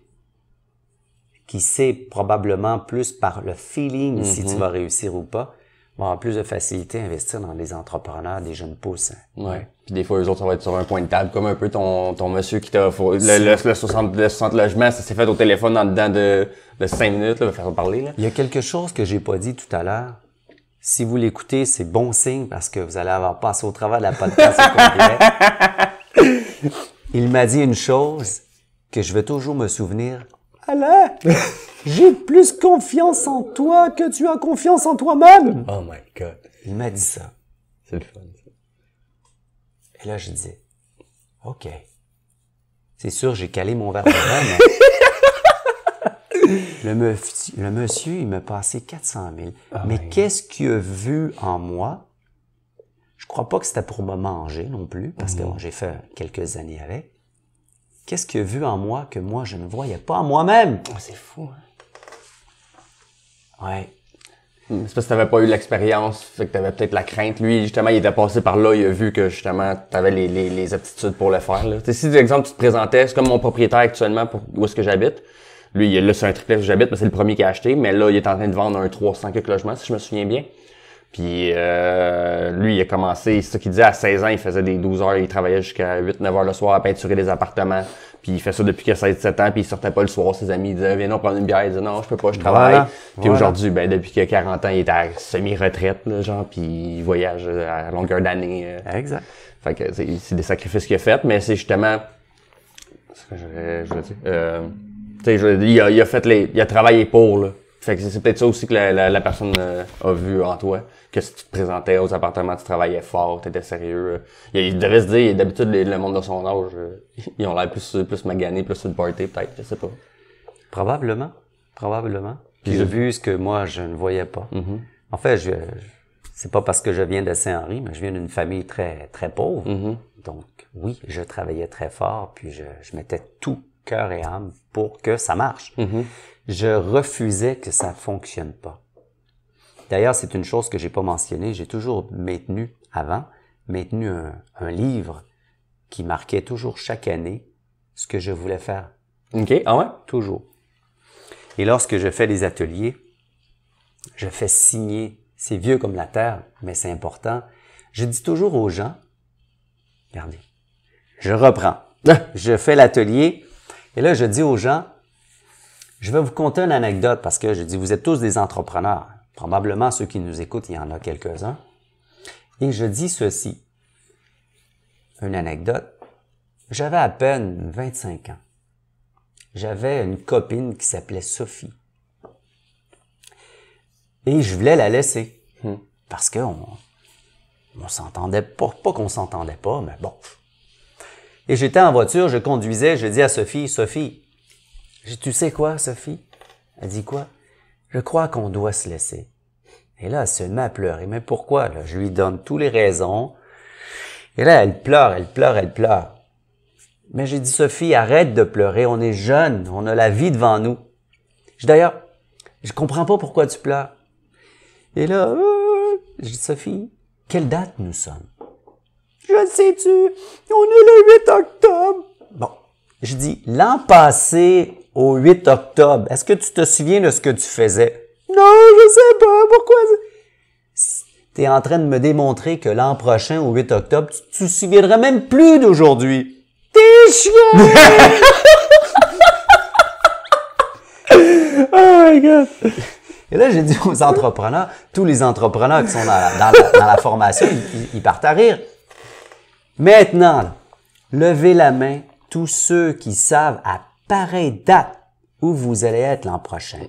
qui sait probablement plus par le feeling si tu mhm. vas réussir ou pas, vont plus de facilité à investir dans des entrepreneurs, des jeunes pousses. Ouais. Puis des fois, eux autres, ça va être sur un point de table, comme un peu ton, ton monsieur qui t'a le, le, le, 60, logements, ça s'est fait au téléphone en dedans de, de 5 minutes, là, va faire parler. Là. Il y a quelque chose que j'ai pas dit tout à l'heure. Si vous l'écoutez, c'est bon signe parce que vous allez avoir passé au travers de la podcast complet. Il m'a dit une chose que je vais toujours me souvenir, Alain, j'ai plus confiance en toi que tu as confiance en toi-même. Oh my God. Il m'a dit ça. C'est le fun. Et là, je dis, OK. C'est sûr, j'ai calé mon verre de vin, le, monsieur, il m'a passé 400 000. mais qu'est-ce qu'il a vu en moi? Je crois pas que c'était pour me manger non plus, parce que mm. j'ai fait quelques années avec. Qu'est-ce qu'il a vu en moi que moi, je ne voyais pas moi-même? Ah, c'est fou. Hein. Ouais. Hmm, c'est parce que t'avais pas eu l'expérience, fait que t'avais peut-être la crainte. Lui, justement, il était passé par là, il a vu que justement t'avais les, les, aptitudes pour le faire. Là. sais, si exemple tu te présentais, c'est comme mon propriétaire actuellement pour où est-ce que j'habite. Lui, il, là, c'est un triplex où j'habite, mais c'est le premier qui a acheté, mais là, il est en train de vendre un 300 quelque logements, si je me souviens bien. Puis euh, lui, il a commencé, c'est ce qu'il disait, à 16 ans, il faisait des 12 heures, il travaillait jusqu'à 8-9 heures le soir à peinturer des appartements. Puis il fait ça depuis qu'il a 16 7 ans, puis il sortait pas le soir. Ses amis disaient, viens, on prend une bière. Il disait, non, je peux pas, je travaille. puis aujourd'hui, ben, depuis qu'il a 40 ans, il est à semi-retraite, genre, puis il voyage euh, à longueur d'année. Euh. Exact. Fait que c'est des sacrifices qu'il a fait, mais c'est justement... Ce que je, je veux dire. il, a, il a fait les... Il a travaillé pour, là. Fait que c'est peut-être ça aussi que la, personne euh, a vu en toi, que si tu te présentais aux appartements, tu travaillais fort, tu étais sérieux. Euh. il, devait se dire, d'habitude, le monde de son âge, euh, ils ont l'air plus, plus maganés, plus sur peut-être, je sais pas. Probablement, probablement. Puis j'ai vu ce que moi, je ne voyais pas. Mm-hmm. En fait, je, c'est pas parce que je viens de Saint-Henri, mais je viens d'une famille très, très pauvre. Mm-hmm. Donc, oui, je travaillais très fort, puis je, mettais tout cœur et âme pour que ça marche. Mm-hmm. Je refusais que ça fonctionne pas. D'ailleurs, c'est une chose que j'ai pas mentionnée. J'ai toujours maintenu avant, maintenu un, livre qui marquait toujours chaque année ce que je voulais faire. OK. Ah ouais? Toujours. Et lorsque je fais les ateliers, je fais signer. C'est vieux comme la terre, mais c'est important. Je dis toujours aux gens, regardez, je reprends. Je fais l'atelier et là, je dis aux gens, je vais vous conter une anecdote parce que je dis, vous êtes tous des entrepreneurs. Probablement ceux qui nous écoutent, il y en a quelques-uns. Et je dis ceci. Une anecdote. J'avais à peine 25 ans. J'avais une copine qui s'appelait Sophie. Et je voulais la laisser. Hmm. Parce qu'on on s'entendait pas. Pas qu'on s'entendait pas, mais bon. Et j'étais en voiture, je conduisais, je dis à Sophie, Sophie, tu sais quoi, Sophie? Elle dit quoi? Je crois qu'on doit se laisser. Et là, elle se met à pleurer. Mais pourquoi? Je lui donne toutes les raisons. Et là, elle pleure, elle pleure, elle pleure. Mais j'ai dit, Sophie, arrête de pleurer. On est jeune. On a la vie devant nous. d'ailleurs, je comprends pas pourquoi tu pleures. Et là, euh, je dis « Sophie, quelle date nous sommes? Je sais-tu? On est le 8 octobre. Bon. Je dis, l'an passé, au 8 octobre. Est-ce que tu te souviens de ce que tu faisais? Non, je sais pas. Pourquoi? Tu es en train de me démontrer que l'an prochain, au 8 octobre, tu te souviendras même plus d'aujourd'hui. T'es chiant! oh my God! Et là, j'ai dit aux entrepreneurs, tous les entrepreneurs qui sont dans la, formation, ils partent à rire. Maintenant, levez la main tous ceux qui savent à pareille date où vous allez être l'an prochain.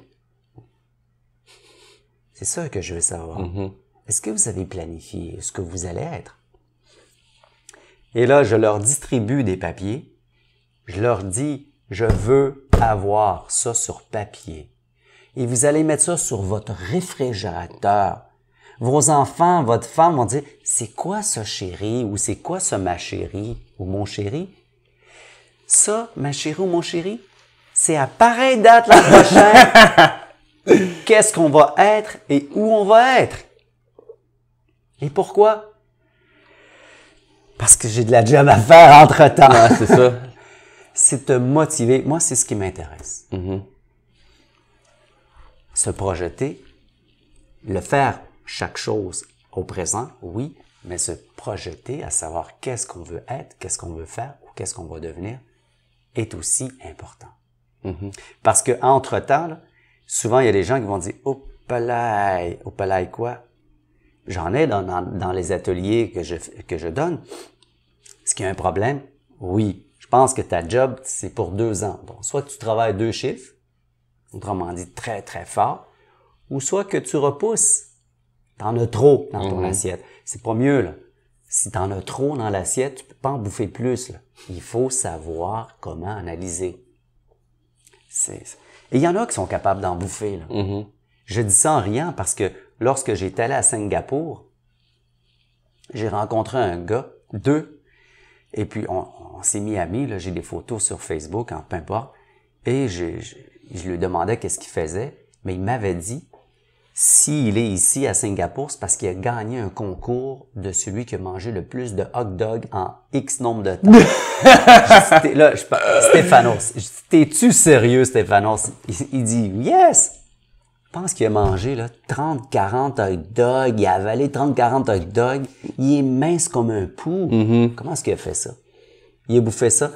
C'est ça que je veux savoir. Mm-hmm. Est-ce que vous avez planifié ce que vous allez être? Et là, je leur distribue des papiers. Je leur dis, je veux avoir ça sur papier. Et vous allez mettre ça sur votre réfrigérateur. Vos enfants, votre femme vont dire, c'est quoi ça chéri ou c'est quoi ça ma chérie ou mon chéri? Ça, ma chérie ou mon chéri, c'est à pareille date la prochaine. Qu'est-ce qu'on va être et où on va être? Et pourquoi? Parce que j'ai de la job à faire entre-temps. c'est ça. c'est te motiver. Moi, c'est ce qui m'intéresse. Mm-hmm. Se projeter, le faire chaque chose au présent, oui, mais se projeter à savoir qu'est-ce qu'on veut être, qu'est-ce qu'on veut faire ou qu'est-ce qu'on va devenir, est aussi important. Mm-hmm. Parce que entre-temps, souvent, il y a des gens qui vont dire au oh, palais, au oh, palais quoi? J'en ai dans, les ateliers que je, que je donne. Est-ce qu'il y a un problème? Oui. Je pense que ta job, c'est pour deux ans. Bon, soit tu travailles deux chiffres, autrement dit très, très fort, ou soit que tu repousses. T'en as trop dans ton mm-hmm. assiette. C'est pas mieux, là si t'en as trop dans l'assiette, tu peux pas en bouffer plus. Il faut savoir comment analyser. Et il y en a qui sont capables d'en bouffer. Mm-hmm. Je dis ça en riant parce que lorsque j'étais allé à Singapour, j'ai rencontré un gars, deux, et puis on, s'est mis amis. J'ai des photos sur Facebook, en hein, peu importe. Et je lui demandais qu'est-ce qu'il faisait, mais il m'avait dit s'il est ici à Singapour, c'est parce qu'il a gagné un concours de celui qui a mangé le plus de hot dog en X nombre de temps. là, Stéphanos, t'es-tu sérieux, Stéphanos? Il, dit yes! Je pense qu'il a mangé 30-40 hot dogs, il a avalé 30-40 hot dogs, il est mince comme un pou. Mm-hmm. Comment est-ce qu'il a fait ça? Il a bouffé ça.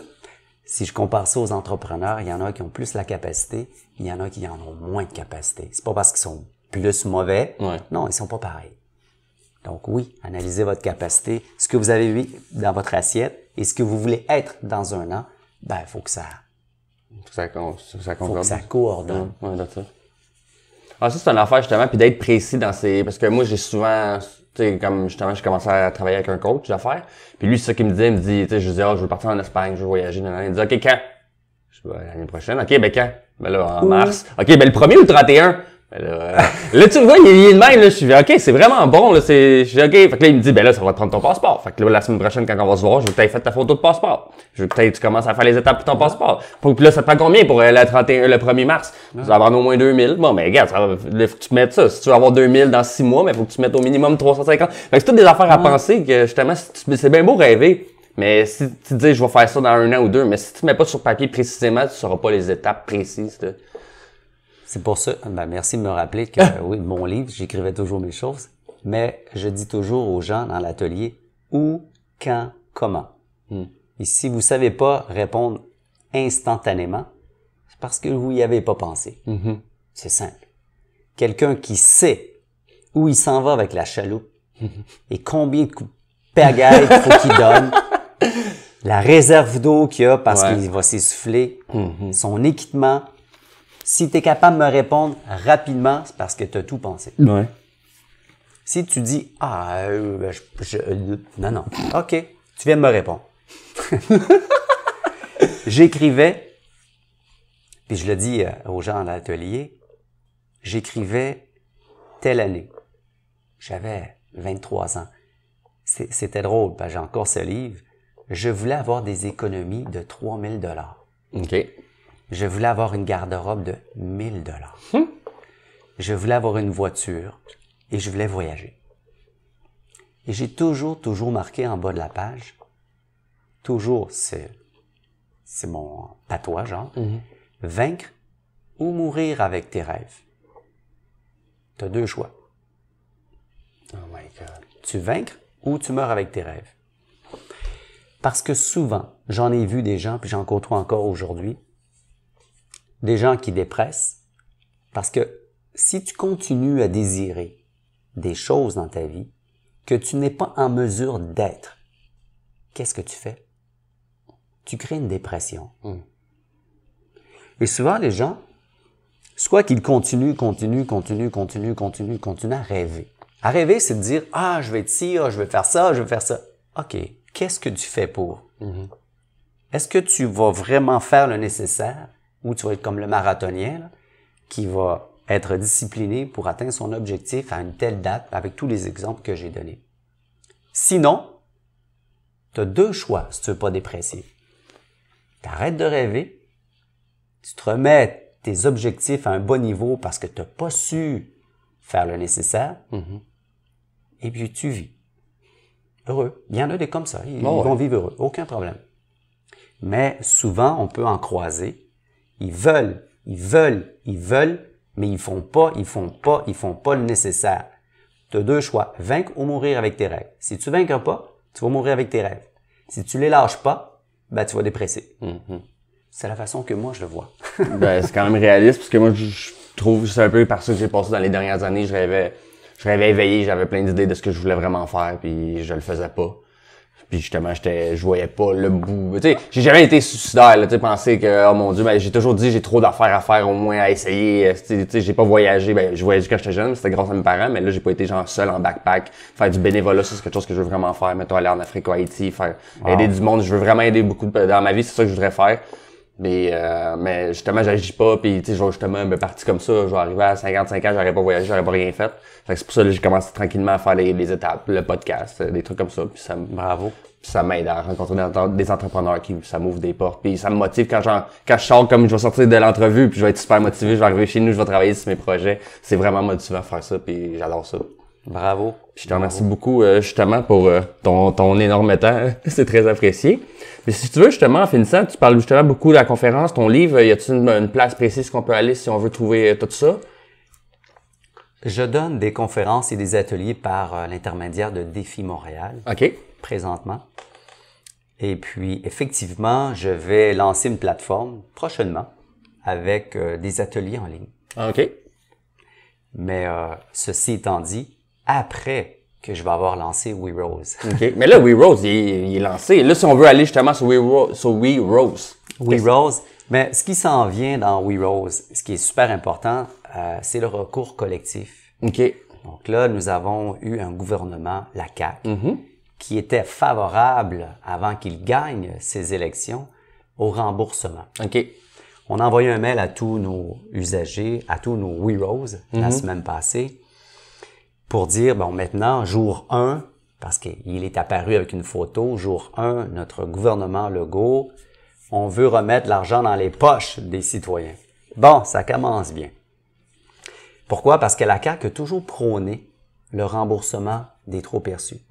Si je compare ça aux entrepreneurs, il y en a qui ont plus la capacité, il y en a qui en ont moins de capacité. C'est pas parce qu'ils sont plus mauvais. Non, ils sont pas pareils. Donc oui, analysez votre capacité, ce que vous avez vu dans votre assiette et ce que vous voulez être dans un an, ben faut que ça ça, Faut que ça coordonne. Ouais, ouais, ça. Ah, ça, c'est une affaire, justement, puis d'être précis dans ces... Parce que moi, j'ai souvent... Tu sais, comme, justement, je commençais à travailler avec un coach d'affaires. Puis lui, c'est ça qu'il me disait. Il me dit, tu sais, je dis, oh, je veux partir en Espagne, je veux voyager. Il me dit, OK, quand? Je dis, ben, l'année prochaine. OK, ben quand? Ben là, en mars. OK, ben le 1er ou le 31? Ben euh, là, tu vois, il est de même, là, je suis OK, c'est vraiment bon, là, c'est, je suis OK. Fait que là, il me dit, ben là, ça va te prendre ton passeport. Fait que là, la semaine prochaine, quand on va se voir, je vais peut-être faire ta photo de passeport. Je veux que tu commences à faire les étapes pour ton passeport. Puis là, ça te prend combien pour aller euh, la 31, le 1er mars? Ah. Tu vas avoir au moins 2000. Bon, mais ben, regarde, ça, là, faut que tu te mettes ça. Si tu veux avoir 2000 dans 6 mois, mais faut que tu mettes au minimum 350. Fait que c'est toutes des affaires à penser que, justement, c'est bien beau rêver. Mais si tu dis, je vais faire ça dans un an ou deux, mais si tu mets pas sur papier précisément, tu sauras pas les étapes précises, c'est pour ça, ben, merci de me rappeler que oui, mon livre, j'écrivais toujours mes choses, mais je dis toujours aux gens dans l'atelier où, quand, comment. Hmm. Et si vous savez pas répondre instantanément, c'est parce que vous n'y avez pas pensé. Mm-hmm. C'est simple. Quelqu'un qui sait où il s'en va avec la chaloupe mm-hmm. et combien de coups il qu'il donne, la réserve d'eau qu'il a parce qu'il va s'essouffler, mm-hmm. son équipement, si tu es capable de me répondre rapidement, c'est parce que tu as tout pensé. Ouais. Si tu dis Ah, euh, ben, euh, non, non. OK, tu viens de me répondre. J'écrivais, puis je le dis euh, aux gens à l'atelier, j'écrivais telle année. J'avais 23 ans. C'était drôle, parce j'ai encore ce livre. Je voulais avoir des économies de 3000 dollars. OK. Je voulais avoir une garde-robe de 1000 dollars. Hum? Je voulais avoir une voiture et je voulais voyager. Et j'ai toujours, toujours marqué en bas de la page, toujours, c'est, c'est mon patois, genre, hein, mhm. vaincre ou mourir avec tes rêves. Tu as deux choix. Oh my God. Tu vaincres ou tu meurs avec tes rêves. Parce que souvent, j'en ai vu des gens, puis j'en côtoie encore aujourd'hui, des gens qui dépressent, parce que si tu continues à désirer des choses dans ta vie que tu n'es pas en mesure d'être, qu'est-ce que tu fais? Tu crées une dépression. Hmm. Et souvent, les gens, soit qu'ils continuent, continuent, continuent, continuent, continuent, continuent à rêver. À rêver, c'est de dire, ah, je vais être ci, ah, je vais faire ça, je vais faire ça. OK, qu'est-ce que tu fais pour? Hmm. Est-ce que tu vas vraiment faire le nécessaire ou tu vas être comme le marathonien qui va être discipliné pour atteindre son objectif à une telle date avec tous les exemples que j'ai donnés. Sinon, tu as deux choix si tu veux pas dépresser. Tu arrêtes de rêver, tu te remets tes objectifs à un bon niveau parce que tu n'as pas su faire le nécessaire, mm-hmm. et puis tu vis. Heureux. Il y en a des comme ça, ils, ah vont vivre heureux, aucun problème. Mais souvent, on peut en croiser ils veulent, ils veulent, ils veulent, mais ils font pas, ils font pas, ils font pas le nécessaire. Tu as deux choix, vaincre ou mourir avec tes rêves. Si tu vaincres pas, tu vas mourir avec tes rêves. Si tu les lâches pas, ben, tu vas dépresser. Mm-hmm. C'est la façon que moi je le vois. ben, c'est quand même réaliste parce que moi je trouve c'est un peu parce que j'ai passé dans les dernières années, je rêvais je rêvais éveillé, j'avais plein d'idées de ce que je voulais vraiment faire puis je le faisais pas. Puis justement, j'étais, je voyais pas le bout. Tu sais, j'ai jamais été suicidaire, tu sais, penser que, oh mon dieu, ben, j'ai toujours dit, j'ai trop d'affaires à faire, au moins, à essayer. Euh, tu sais, j'ai pas voyagé. Ben, je voyageais quand j'étais jeune, c'était grâce à mes parents, mais là, j'ai pas été genre seul en backpack. Faire du bénévolat, c'est quelque chose que je veux vraiment faire. Mettons, aller en Afrique ou Haïti, faire, aider du monde. Je veux vraiment aider beaucoup dans ma vie, c'est ça que je voudrais faire. Mais, euh, mais justement, j'agis pas, puis tu sais, justement, ben, parti comme ça, je vais arriver à 55 ans, j'aurais pas voyagé, j'aurais pas rien fait. fait c'est pour ça que j'ai commencé tranquillement à faire les, étapes, le podcast, euh, des trucs comme ça, puis ça Bravo. ça m'aide à rencontrer des entrepreneurs qui ça m'ouvre des portes. Puis ça me motive quand, quand je sors comme je vais sortir de l'entrevue, puis je vais être super motivé, je vais arriver chez nous, je vais travailler sur mes projets. C'est vraiment motivant à faire ça, puis j'adore ça. Bravo. je te remercie beaucoup euh, justement pour euh, ton, énorme temps. C'est très apprécié. Mais si tu veux, justement, en finissant, tu parles justement beaucoup de la conférence, ton livre. Y a-t-il une, place précise qu'on peut aller si on veut trouver euh, tout ça? Je donne des conférences et des ateliers par l'intermédiaire de Défi Montréal. OK. Présentement. Et puis, effectivement, je vais lancer une plateforme prochainement avec des ateliers en ligne. Ah, OK. Mais ceci étant dit, après que je vais avoir lancé WeRose. Rose. Mais là, WeRose, il, est lancé. là, si on veut aller justement sur WeRose. Rose. Mais ce qui s'en vient dans WeRose, Rose, ce qui est super important, euh, c'est le recours collectif. OK. Donc là, nous avons eu un gouvernement, la CAQ, mm-hmm. qui était favorable, avant qu'il gagne ses élections, au remboursement. OK. On a envoyé un mail à tous nos usagers, à tous nos WeRose, la mm-hmm. semaine passée, pour dire, bon, maintenant, jour 1, parce qu'il est apparu avec une photo, jour 1, notre gouvernement Legault, on veut remettre l'argent dans les poches des citoyens. Bon, ça commence bien. Pourquoi? Parce que la CAQ a toujours prôné le remboursement des trop perçus.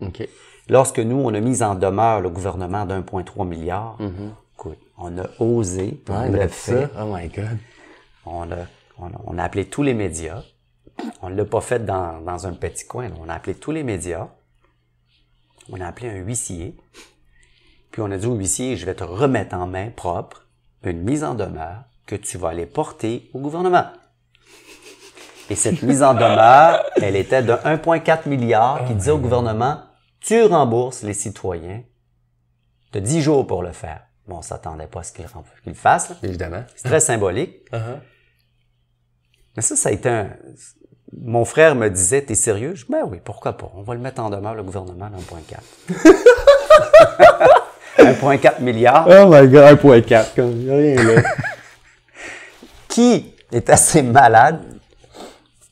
Lorsque nous, on a mis en demeure le gouvernement d'1,3 milliard, mhm. on a osé, on Oh my God. on a appelé tous les médias. On ne l'a pas fait dans, un petit coin. On a appelé tous les médias. On a appelé un huissier. Puis on a dit au huissier, je vais te remettre en main propre une mise en demeure que tu vas aller porter au gouvernement. Et cette mise en demeure, elle était de 1,4 milliard qui oh disait au gouvernement, tu rembourses les citoyens de 10 jours pour le faire. Bon, on s'attendait pas à ce qu'ils fasse. Évidemment. C'est très symbolique. Uh-huh. Mais ça, ça a été un, mon frère me disait, t'es sérieux? Je ben oui, pourquoi pas? On va le mettre en demeure, le gouvernement, à 1.4. 1.4 milliard. Oh my God, 1.4, comme rien là. Qui est assez malade,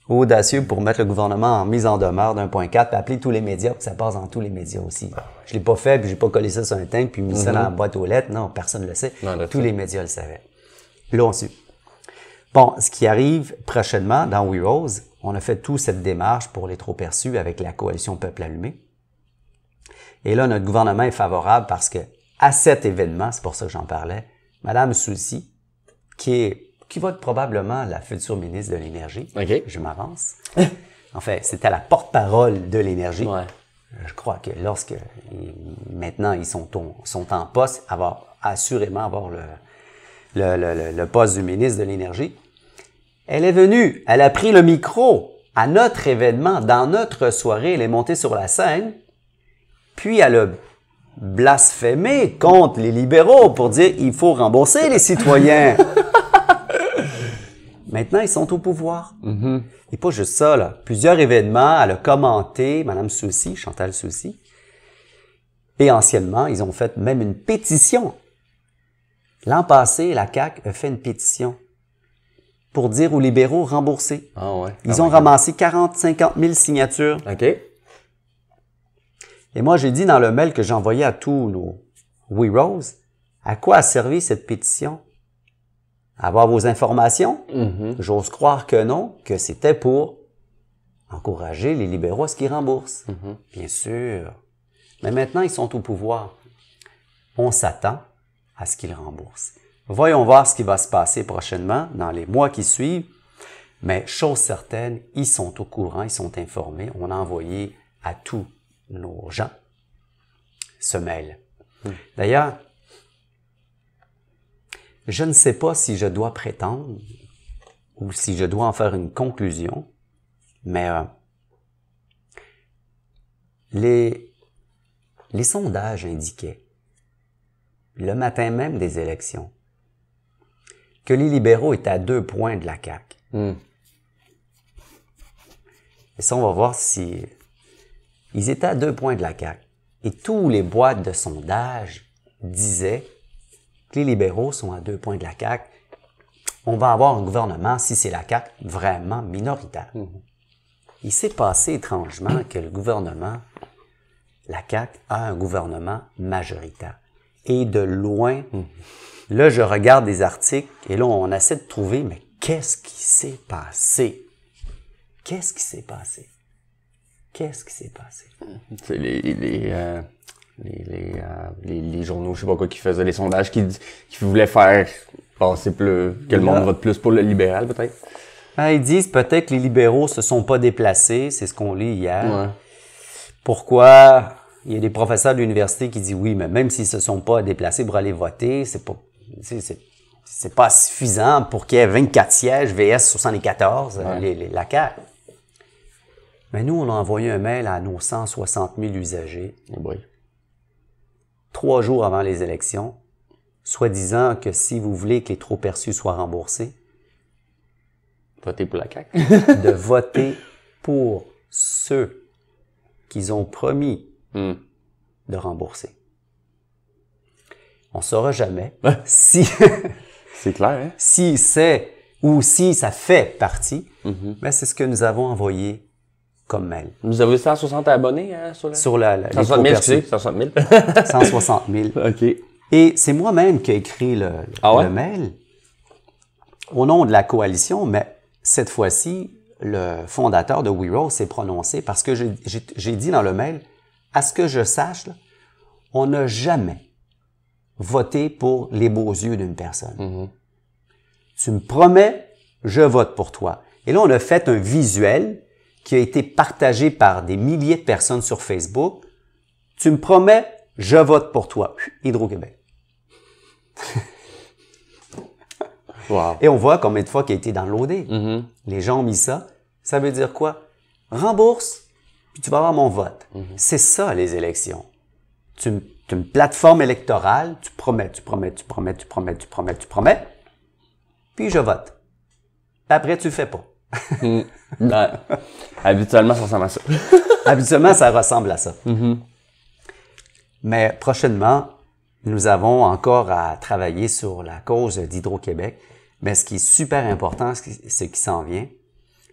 audacieux pour mettre le gouvernement en mise en demeure d'1.4 puis appeler tous les médias, que ça passe dans tous les médias aussi. Je l'ai pas fait, puis j'ai pas collé ça sur un teint, puis mis ça dans mm-hmm. la boîte aux lettres. Non, personne ne le sait. tous les médias le savaient. là, on suit. Bon, ce qui arrive prochainement dans We Rose, on a fait toute cette démarche pour les trop perçus avec la coalition Peuple Allumé. Et là, notre gouvernement est favorable parce que à cet événement, c'est pour ça que j'en parlais, Madame Soucy, qui est qui va être probablement la future ministre de l'énergie. Okay. Je m'avance. En fait, c'était la porte-parole de l'énergie. Ouais. Je crois que lorsque maintenant ils sont, sont en poste, avoir assurément avoir le, le, le poste du ministre de l'énergie. Elle est venue, elle a pris le micro à notre événement, dans notre soirée, elle est montée sur la scène, puis elle a blasphémé contre les libéraux pour dire il faut rembourser les citoyens. Maintenant, ils sont au pouvoir. Mm-hmm. Et pas juste ça, là. Plusieurs événements, elle a commenté, Madame souci Chantal souci Et anciennement, ils ont fait même une pétition. L'an passé, la CAQ a fait une pétition pour dire aux libéraux remboursés. Ah ouais. Ah ils ont ramassé 40, 50 000 signatures. OK. Et moi, j'ai dit dans le mail que j'envoyais à tous nos We Rose, à quoi a servi cette pétition? avoir vos informations? Mm-hmm. J'ose croire que non, que c'était pour encourager les libéraux à ce qu'ils remboursent. Mm-hmm. Bien sûr. Mais maintenant, ils sont au pouvoir. On s'attend à ce qu'ils remboursent. Voyons voir ce qui va se passer prochainement, dans les mois qui suivent. Mais chose certaine, ils sont au courant, ils sont informés. On a envoyé à tous nos gens ce mail. Hmm. D'ailleurs, je ne sais pas si je dois prétendre ou si je dois en faire une conclusion, mais euh, les, les sondages indiquaient, le matin même des élections, que les libéraux étaient à deux points de la CAQ. Hmm. Et ça, on va voir si... Ils étaient à deux points de la CAQ. Et tous les boîtes de sondage disaient que les libéraux sont à deux points de la CAQ. On va avoir un gouvernement, si c'est la CAQ, vraiment minoritaire. Hmm. Il s'est passé étrangement que le gouvernement, la CAQ, a un gouvernement majoritaire et de loin. Hmm. Là, je regarde des articles et là, on essaie de trouver, mais qu'est-ce qui s'est passé? Qu'est-ce qui s'est passé? Qu'est-ce qui s'est passé? C'est les, les, les, euh, euh, les, les, journaux, je sais pas quoi, qui faisaient les sondages, qui, qui voulaient faire passer plus, que le monde vote plus pour le libéral, peut-être? Ah, ils disent peut-être que les libéraux se sont pas déplacés, c'est ce qu'on lit hier. Pourquoi il y a des professeurs de l'université qui disent oui, mais même s'ils se sont pas déplacés pour aller voter, c'est pas, c'est, pas suffisant pour qu'il y ait 24 sièges VS 74, la CAQ. Mais nous, on a envoyé un mail à nos 160 000 usagers. Eh trois jours avant les élections, soi-disant que si vous voulez que les trop perçus soient remboursés, Votez pour la CAQ. de voter pour ceux qu'ils ont promis Hmm. de rembourser. On saura jamais si c'est clair hein? si c'est ou si ça fait partie, mm-hmm. mais c'est ce que nous avons envoyé comme mail. Vous avez 160 abonnés hein, sur la... Sur la, 160 000, excusez, 160 000. 160 000. OK. Et c'est moi-même qui ai écrit ah le, mail au nom de la coalition, mais cette fois-ci, le fondateur de WeRoll s'est prononcé parce que j'ai dit dans le mail, à ce que je sache, on n'a jamais voté pour les beaux yeux d'une personne. Mm-hmm. Tu me promets, je vote pour toi. Et là, on a fait un visuel qui a été partagé par des milliers de personnes sur Facebook. Tu me promets, je vote pour toi. Hydro-Québec. Et on voit combien de fois qu'il a été dans Mm Les gens ont mis ça. Ça veut dire quoi? Rembourse puis tu vas avoir mon vote. Mhm. C'est ça, les élections. Tu, tu une plateforme électorale, tu promets, tu promets, tu promets, tu promets, tu promets, tu promets, puis je vote. Après, tu le fais pas. Hmm. Ben, habituellement, ça ressemble à ça. habituellement, ça ressemble à ça. Mhm. Mais prochainement, nous avons encore à travailler sur la cause d'Hydro-Québec. Mais ce qui est super important, ce qui s'en vient,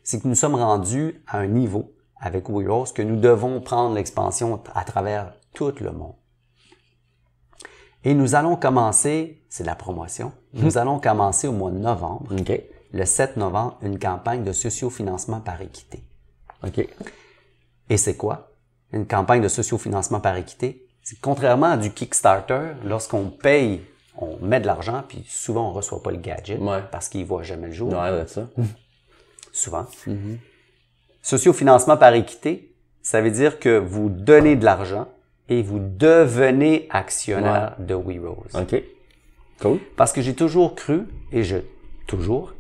c'est que nous sommes rendus à un niveau avec Willows, que nous devons prendre l'expansion à travers tout le monde. Et nous allons commencer, c'est la promotion, nous allons commencer au mois de novembre, le 7 novembre, une campagne de sociofinancement par équité. OK. Et c'est quoi? Une campagne de sociofinancement par équité? contrairement à du Kickstarter, lorsqu'on paye, on met de l'argent, puis souvent on ne reçoit pas le gadget parce qu'il ne voit jamais le jour. Ouais, ça. souvent. Mm-hmm. Sociofinancement par équité, ça veut dire que vous donnez de l'argent et vous devenez actionnaire de WeRose. OK. Cool. Parce que j'ai toujours cru, et je, toujours,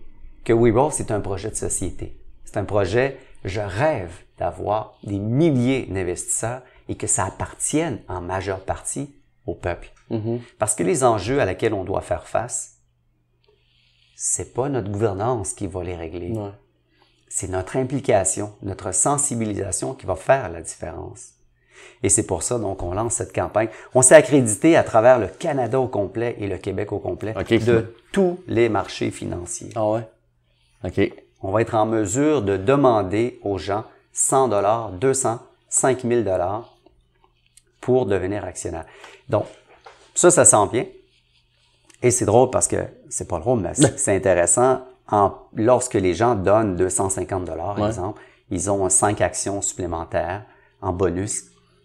que WeRose, c'est un projet de société. C'est un projet, je rêve d'avoir des milliers d'investisseurs et que ça appartienne en majeure partie au peuple. Mm-hmm. Parce que les enjeux à laquelle on doit faire face, c'est pas notre gouvernance qui va les régler c'est notre implication, notre sensibilisation qui va faire la différence. Et c'est pour ça donc on lance cette campagne. On s'est accrédité à travers le Canada au complet et le Québec au complet de tous les marchés financiers. Ah ouais. OK. On va être en mesure de demander aux gens 100 dollars, 200, 5000 dollars pour devenir actionnaire. Donc ça ça sent bien. Et c'est drôle parce que c'est pas drôle mais c'est intéressant lorsque les gens donnent 250 dollars, par exemple, ils ont cinq actions supplémentaires en bonus.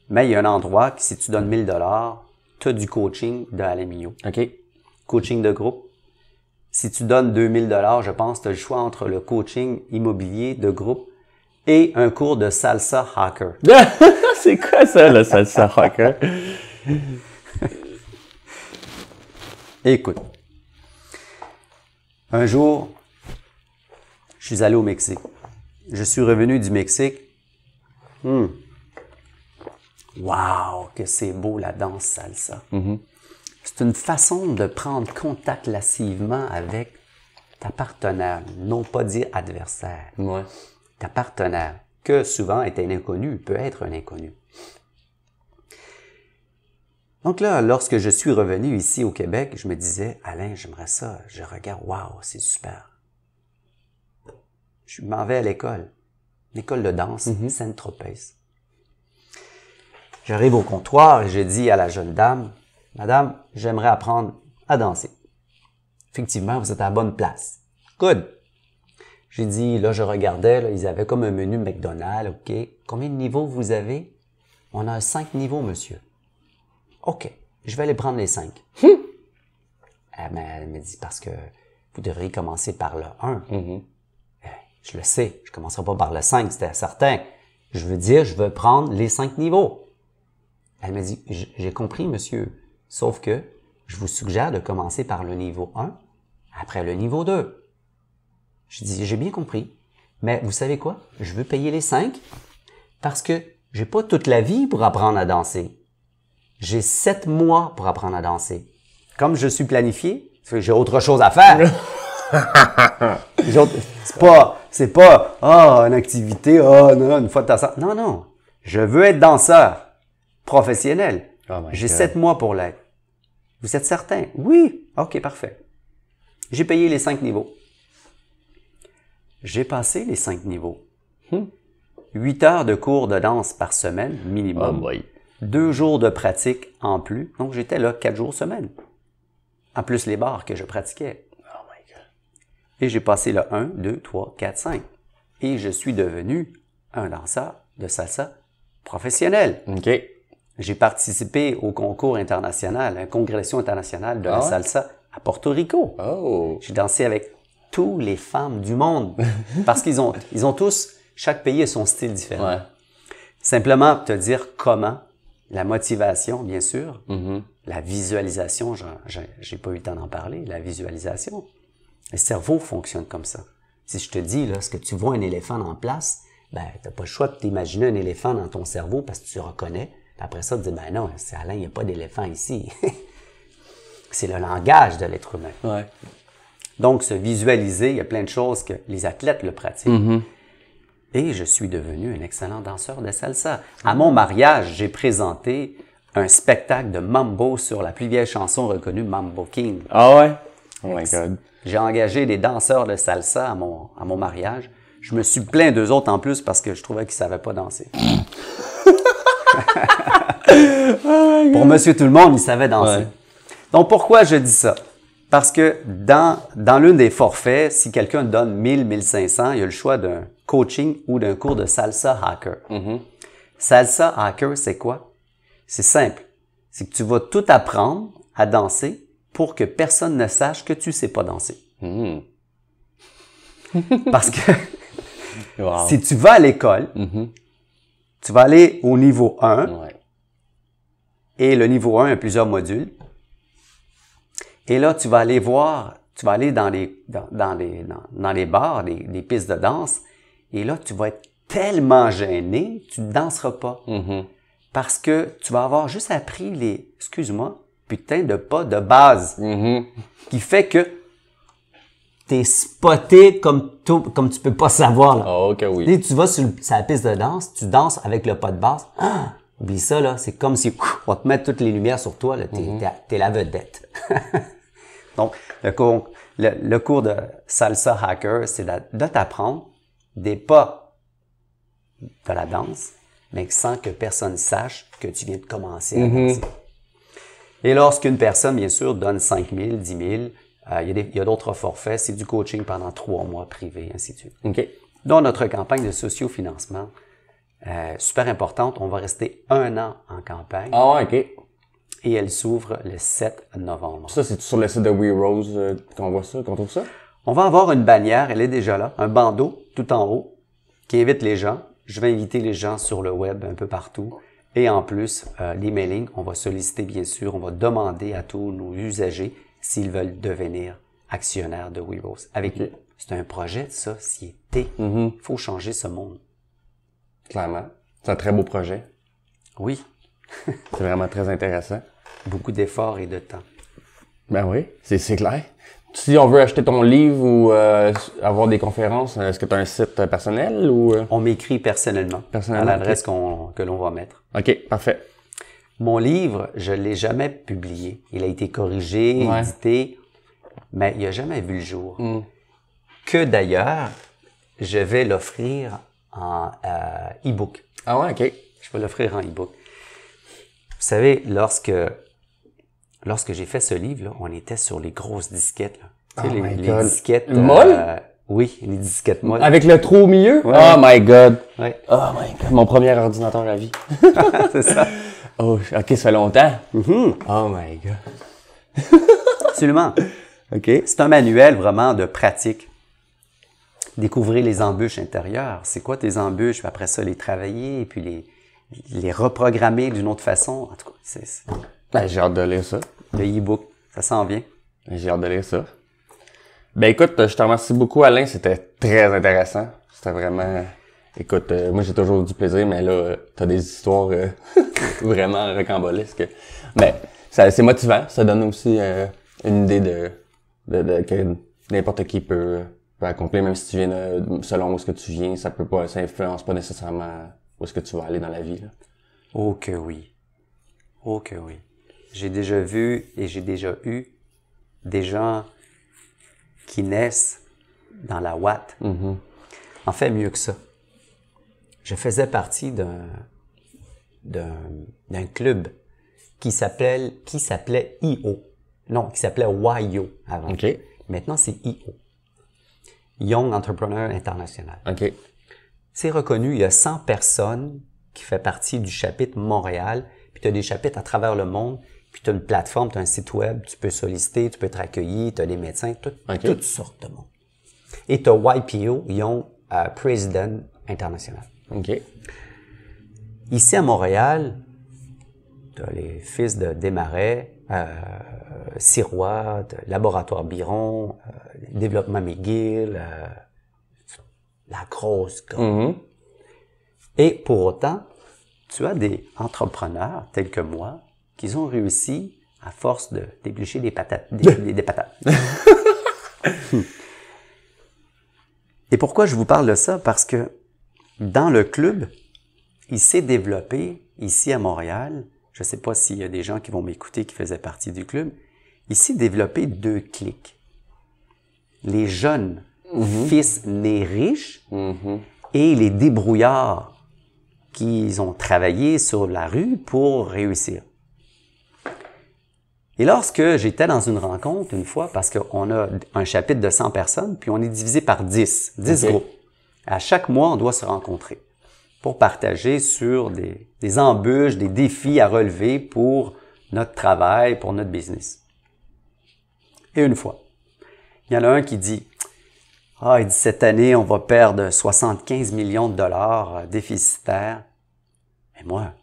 Mais il y a un endroit que si tu donnes 1000 dollars, tu as du coaching de Alain OK. Coaching de groupe. Si tu donnes 2000 dollars, je pense, tu as le choix entre le coaching immobilier de groupe et un cours de salsa hacker. C'est quoi ça, le salsa hacker? Écoute, un jour, je suis allé au Mexique. Je suis revenu du Mexique. Hmm. Wow, que c'est beau la danse salsa. Mm-hmm. C'est une façon de prendre contact lassivement avec ta partenaire, non pas dire adversaire. Ouais. Ta partenaire, que souvent est un inconnu, peut être un inconnu. Donc là, lorsque je suis revenu ici au Québec, je me disais, Alain, j'aimerais ça. Je regarde, waouh, c'est super. Je m'en vais à l'école, l'école de danse, mm Sainte-Tropez. J'arrive au comptoir et j'ai dit à la jeune dame, Madame, j'aimerais apprendre à danser. Effectivement, vous êtes à la bonne place. Good. J'ai dit, là, je regardais, ils avaient comme un menu McDonald's, OK. Combien de niveaux vous avez? On a cinq niveaux, monsieur. OK, je vais aller prendre les cinq. Hum! Elle, m'a dit, parce que vous devriez commencer par le 1. Je le sais, je ne commencerai pas par le 5, c'était certain. Je veux dire, je veux prendre les cinq niveaux. Elle m'a dit, j'ai compris, monsieur, sauf que je vous suggère de commencer par le niveau 1, après le niveau 2. Je dis, j'ai bien compris, mais vous savez quoi? Je veux payer les 5 parce que j'ai pas toute la vie pour apprendre à danser. J'ai 7 mois pour apprendre à danser. Comme je suis planifié, j'ai autre chose à faire. c'est pas, c'est pas, ah, une activité, ah, non, une fois de ça. Non, non. Je veux être danseur professionnel. Oh J'ai sept mois pour l'être. Vous êtes certain? Oui. OK, parfait. J'ai payé les cinq niveaux. J'ai passé les cinq niveaux. Hmm. Huit heures de cours de danse par semaine, minimum. Oh Deux jours de pratique en plus. Donc, j'étais là quatre jours semaine. En plus, les bars que je pratiquais. Et j'ai passé le 1, 2, 3, 4, 5. Et je suis devenu un danseur de salsa professionnel. OK. J'ai participé au concours international, à la congrégation internationale de la ah salsa à Porto Rico. Oh. J'ai dansé avec toutes les femmes du monde parce qu'ils ont, tous, chaque pays a son style différent. Simplement te dire comment, la motivation, bien sûr, mm-hmm. la visualisation, j'ai pas eu le temps d'en parler, la visualisation. Le cerveau fonctionne comme ça. Si je te dis, lorsque tu vois un éléphant en place, ben, tu n'as pas le choix de t'imaginer un éléphant dans ton cerveau parce que tu reconnais. après ça, tu dis, ben non, c'est Alain, il n'y a pas d'éléphant ici. c'est le langage de l'être humain. Donc, se visualiser, il y a plein de choses que les athlètes le pratiquent. Mm-hmm. Et je suis devenu un excellent danseur de salsa. À mon mariage, j'ai présenté un spectacle de mambo sur la plus vieille chanson reconnue, Mambo King. Ah ouais? Oh my God. J'ai engagé des danseurs de salsa à mon, à mon mariage. Je me suis plaint d'eux autres en plus parce que je trouvais qu'ils ne savaient pas danser. Pour Monsieur Tout-le-Monde, ils savaient danser. Donc pourquoi je dis ça? Parce que dans, dans l'une des forfaits, si quelqu'un donne 1000, 1500, il y a le choix d'un coaching ou d'un cours de salsa hacker. Mm-hmm. Salsa hacker, c'est quoi? C'est simple. C'est que tu vas tout apprendre à danser pour que personne ne sache que tu ne sais pas danser. Hmm. Parce que si tu vas à l'école, mm-hmm. tu vas aller au niveau 1. Et le niveau 1 a plusieurs modules. Et là, tu vas aller voir, tu vas aller dans les, dans, les, dans, les bars, les, pistes de danse. Et là, tu vas être tellement gêné, tu ne danseras pas. Mm-hmm. Parce que tu vas avoir juste appris les, excuse-moi, putain de pas de base mm-hmm. qui fait que t'es spoté comme, comme tu peux pas savoir. Là. Ah, tu vas sur, la piste de danse, tu danses avec le pas de base. Ah, oublie ça, C'est comme si on te met toutes les lumières sur toi. Là. T'es, mm-hmm. la vedette. Donc, le cours, de Salsa Hacker, c'est de, t'apprendre des pas de la danse, mais sans que personne sache que tu viens de commencer à mm-hmm. danser. Et lorsqu'une personne, bien sûr, donne 5 000, 10 000, il y a d'autres forfaits, c'est du coaching pendant trois mois privé, ainsi de suite. OK. Dans notre campagne de sociofinancement, euh, super importante, on va rester un an en campagne. Ah, OK. Et elle s'ouvre le 7 novembre. Ça, c'est sur le site de We Rose euh, qu'on voit ça, qu'on trouve ça? On va avoir une bannière, elle est déjà là, un bandeau tout en haut qui invite les gens. Je vais inviter les gens sur le web un peu partout. Et en plus, euh, l'emailing, on va solliciter bien sûr, on va demander à tous nos usagers s'ils veulent devenir actionnaires de Webos Avec okay. C'est un projet de société. Il mm-hmm. faut changer ce monde. Clairement. C'est un très beau projet. Oui. c'est vraiment très intéressant. Beaucoup d'efforts et de temps. Ben oui, c'est clair. Si on veut acheter ton livre ou euh, avoir des conférences, est-ce que tu as un site personnel ou euh? On m'écrit personnellement, personnellement, à l'adresse que l'on va mettre. OK, parfait. Mon livre, je l'ai jamais publié. Il a été corrigé, édité, mais il n'a jamais vu le jour. Hmm. Que d'ailleurs, je vais l'offrir en euh, e-book. Ah ouais, OK. Je vais l'offrir en e-book. Vous savez, lorsque lorsque j'ai fait ce livre, on était sur les grosses disquettes. Oh les, disquettes. Euh, molles? oui, les disquettes molles. Avec le trou au milieu? Oh my God. Oh my God. Mon premier ordinateur à vie. c'est ça. Oh, ok, ça fait longtemps. Mm-hmm. Oh my God. Absolument. OK. C'est un manuel vraiment de pratique. Découvrir les embûches intérieures. C'est quoi tes embûches? Après ça, les travailler et puis les, les reprogrammer d'une autre façon. En tout cas, c'est ben, j'ai hâte de lire ça. Le e-book, ça s'en vient. J'ai hâte de lire ça. Ben écoute, je te remercie beaucoup Alain, c'était très intéressant. C'était vraiment... Écoute, euh, moi j'ai toujours du plaisir, mais là, tu euh, t'as des histoires euh, vraiment recambolesques. Mais ça, c'est motivant, ça donne aussi une idée de, de, que n'importe qui peut, accomplir, même si tu viens selon où ce que tu viens, ça peut pas, ça influence pas nécessairement où est-ce que tu vas aller dans la vie. Là. Oh que oui. Oh que oui j'ai déjà vu et j'ai déjà eu des gens qui naissent dans la Watt. Mhm. En fait, mieux que ça. Je faisais partie d'un club qui s'appelait qui s'appelait IO. Non, qui s'appelait YO avant. Maintenant, c'est IO. Young Entrepreneur International. OK. C'est reconnu, il y a 100 personnes qui fait partie du chapitre Montréal, puis tu as des chapitres à travers le monde puis tu as une plateforme, tu as un site web, tu peux solliciter, tu peux être accueilli, tu as des médecins, toutes sortes de monde. Et tu as YPO, ils ont euh, President International. OK. Ici à Montréal, tu as les fils de Desmarais, euh, Sirois, Laboratoire Biron, euh, Développement McGill, la grosse gomme. Mm-hmm. Et pour autant, tu as des entrepreneurs tels que moi qu'ils ont réussi, à force de déblucher des patates. Des, patates. Et pourquoi je vous parle de ça? Parce que dans le club, il s'est développé ici à Montréal. Je ne sais pas s'il y a des gens qui vont m'écouter qui faisaient partie du club. Il s'est développé deux clics. Les jeunes mm-hmm. fils nés riches mm-hmm. et les débrouillards qui ont travaillé sur la rue pour réussir. Et lorsque j'étais dans une rencontre une fois, parce qu'on a un chapitre de 100 personnes, puis on est divisé par 10, 10 groupes. À chaque mois, on doit se rencontrer pour partager sur des, des embûches, des défis à relever pour notre travail, pour notre business. Et une fois, il y en a un qui dit, ah, il dit, cette année, on va perdre 75 millions de dollars euh, déficitaires. Et moi,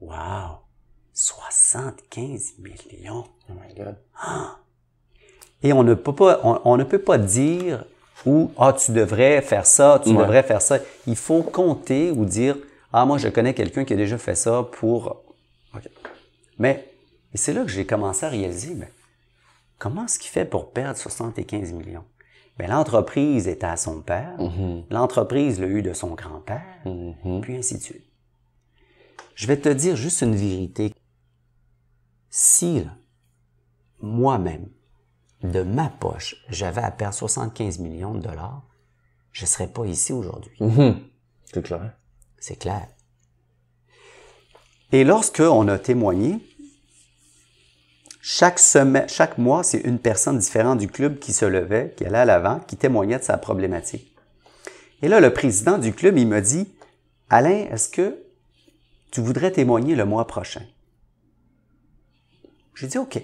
wow, 75 millions. Oh my God. Et on ne peut pas, on, ne peut pas dire ou ah tu devrais faire ça, tu devrais faire ça. Il faut compter ou dire ah moi je connais quelqu'un qui a déjà fait ça pour. Mais c'est là que j'ai commencé à réaliser comment est-ce qu'il fait pour perdre 75 millions Mais ben, l'entreprise était à son père, mhm. l'entreprise l'a eu de son grand-père, mhm. puis ainsi de suite. Je vais te dire juste une vérité si moi-même, de ma poche, j'avais à perdre 75 millions de dollars, je ne serais pas ici aujourd'hui. Mhm. C'est clair. C'est clair. Et lorsqu'on a témoigné, chaque, semaine, chaque mois, c'est une personne différente du club qui se levait, qui allait à l'avant, qui témoignait de sa problématique. Et là, le président du club, il me dit, Alain, est-ce que tu voudrais témoigner le mois prochain? J'ai dit OK.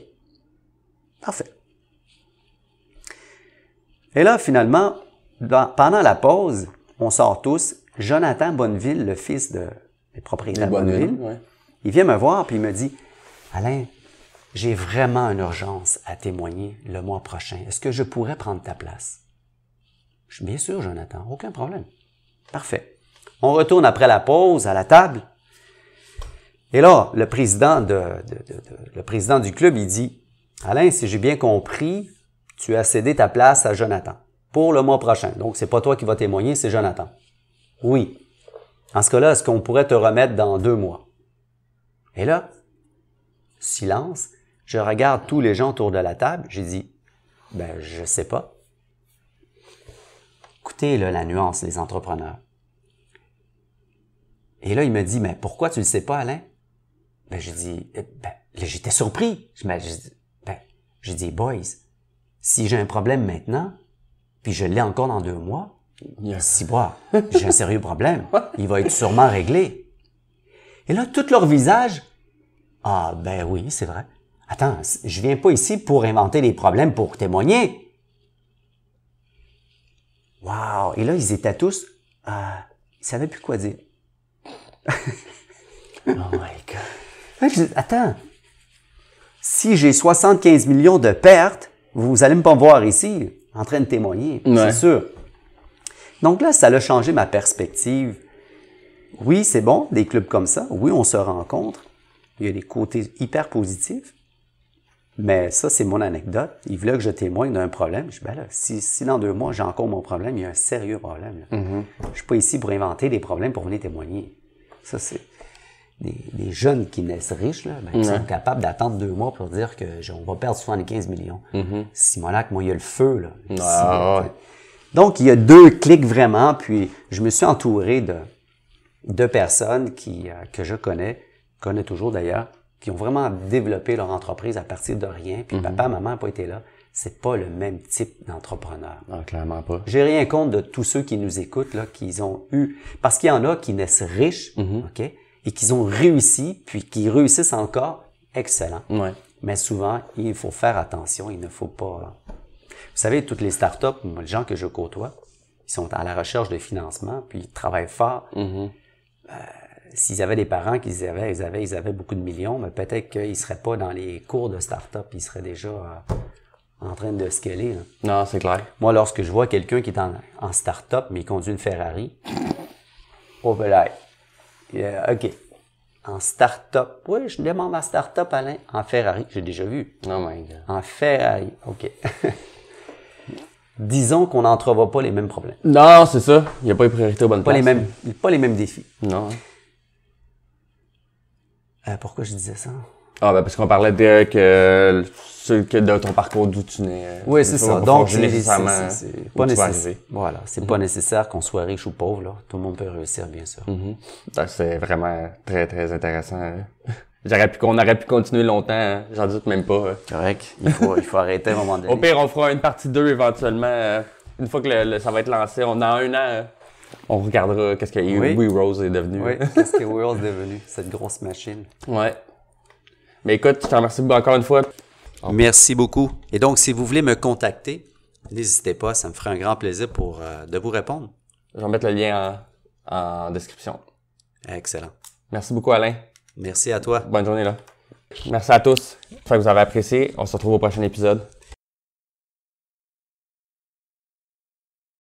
Parfait. Et là, finalement, pendant la pause, on sort tous. Jonathan Bonneville, le fils de, des propriétaires de Bonneville, il vient me voir puis il me dit Alain, j'ai vraiment une urgence à témoigner le mois prochain. Est-ce que je pourrais prendre ta place? Je, Bien sûr, Jonathan, aucun problème. Parfait. On retourne après la pause à la table. Et là, le président, de, le président du club, il dit, Alain, si j'ai bien compris, tu as cédé ta place à Jonathan pour le mois prochain. Donc, c'est pas toi qui vas témoigner, c'est Jonathan. Oui. En ce cas-là, est-ce qu'on pourrait te remettre dans deux mois? Et là, silence. Je regarde tous les gens autour de la table. J'ai dit, ben, je sais pas. Écoutez, la nuance, les entrepreneurs. Et là, il me dit, mais pourquoi tu le sais pas, Alain? ben, j'ai dit, euh, ben, j'étais surpris. Je ben, j'ai dit, boys, si j'ai un problème maintenant, puis je l'ai encore dans deux mois, si bois, j'ai un sérieux problème. Il va être sûrement réglé. Et là, tout leur visage, ah ben oui, c'est vrai. Attends, je viens pas ici pour inventer des problèmes pour témoigner. Wow! Et là, ils étaient tous, euh, Ils ne savaient plus quoi dire. oh my God je attends, si j'ai 75 millions de pertes, vous allez me voir ici en train de témoigner, c'est sûr. Donc là, ça a changé ma perspective. Oui, c'est bon, des clubs comme ça. Oui, on se rencontre. Il y a des côtés hyper positifs. Mais ça, c'est mon anecdote. Il voulait que je témoigne d'un problème. Je dis, ben là, si, dans deux mois, j'ai encore mon problème, il y a un sérieux problème. Je ne mm-hmm. Je suis pas ici pour inventer des problèmes pour venir témoigner. Ça, c'est des, jeunes qui naissent riches, là, ben, sont capables d'attendre deux mois pour dire que on va perdre 15 millions. Mm-hmm. Si mon lac, moi, il y a le feu. Là, Donc, il y a deux clics vraiment, puis je me suis entouré de, deux personnes qui, euh, que je connais, connais toujours d'ailleurs, qui ont vraiment développé leur entreprise à partir de rien, puis mm-hmm. papa, maman n'a pas été là. C'est pas le même type d'entrepreneur. Non, ah, clairement pas. J'ai rien contre de tous ceux qui nous écoutent, là, qu'ils ont eu. Parce qu'il y en a qui naissent riches, mm-hmm. OK? et qu'ils ont réussi, puis qu'ils réussissent encore, excellent. Mais souvent, il faut faire attention, il ne faut pas. Hein. Vous savez, toutes les startups, les gens que je côtoie, ils sont à la recherche de financement, puis ils travaillent fort. Mm-hmm. Euh, s'ils avaient des parents qu'ils avaient, ils avaient, ils avaient beaucoup de millions, mais peut-être qu'ils ne seraient pas dans les cours de start ils seraient déjà euh, en train de scaler. caler. Hein. Non, c'est clair. Moi, lorsque je vois quelqu'un qui est en, startup, start mais il conduit une Ferrari, oh, ben euh, OK. En start-up. Oui, je demande ma start-up, Alain. En Ferrari. J'ai déjà vu. Oh my God. En Ferrari. OK. Disons qu'on n'entrevoit pas les mêmes problèmes. Non, c'est ça. Il n'y a pas les priorités aux bonnes pas Les mêmes, pas les mêmes défis. Non. Euh, pourquoi je disais ça? Ah, ben parce qu'on parlait de que, euh, que de ton parcours d'où tu n'es. Euh, oui, c'est ça. Donc, c'est pas nécessaire. Voilà, c'est pas mhm. nécessaire qu'on soit riche ou pauvre. Là. Tout le monde peut réussir, bien sûr. Mhm. Ben, c'est vraiment très, très intéressant. Hein. on aurait pu continuer longtemps, hein. j'en doute même pas. Hein. Correct. Il faut, il faut arrêter à un moment donné. Au pire, on fera une partie 2 éventuellement. Euh. une fois que ça va être lancé, on a un an, on regardera qu'est-ce que We Rose est devenu. Oui, qu'est-ce que We Rose est devenu, cette grosse machine. Ouais. Mais écoute, je te remercie encore une fois. Merci beaucoup. Et donc, si vous voulez me contacter, n'hésitez pas, ça me ferait un grand plaisir pour, euh, de vous répondre. Je vais mettre le lien en, en description. Excellent. Merci beaucoup, Alain. Merci à toi. Bonne journée, là. Merci à tous. J'espère que vous avez apprécié. On se retrouve au prochain épisode.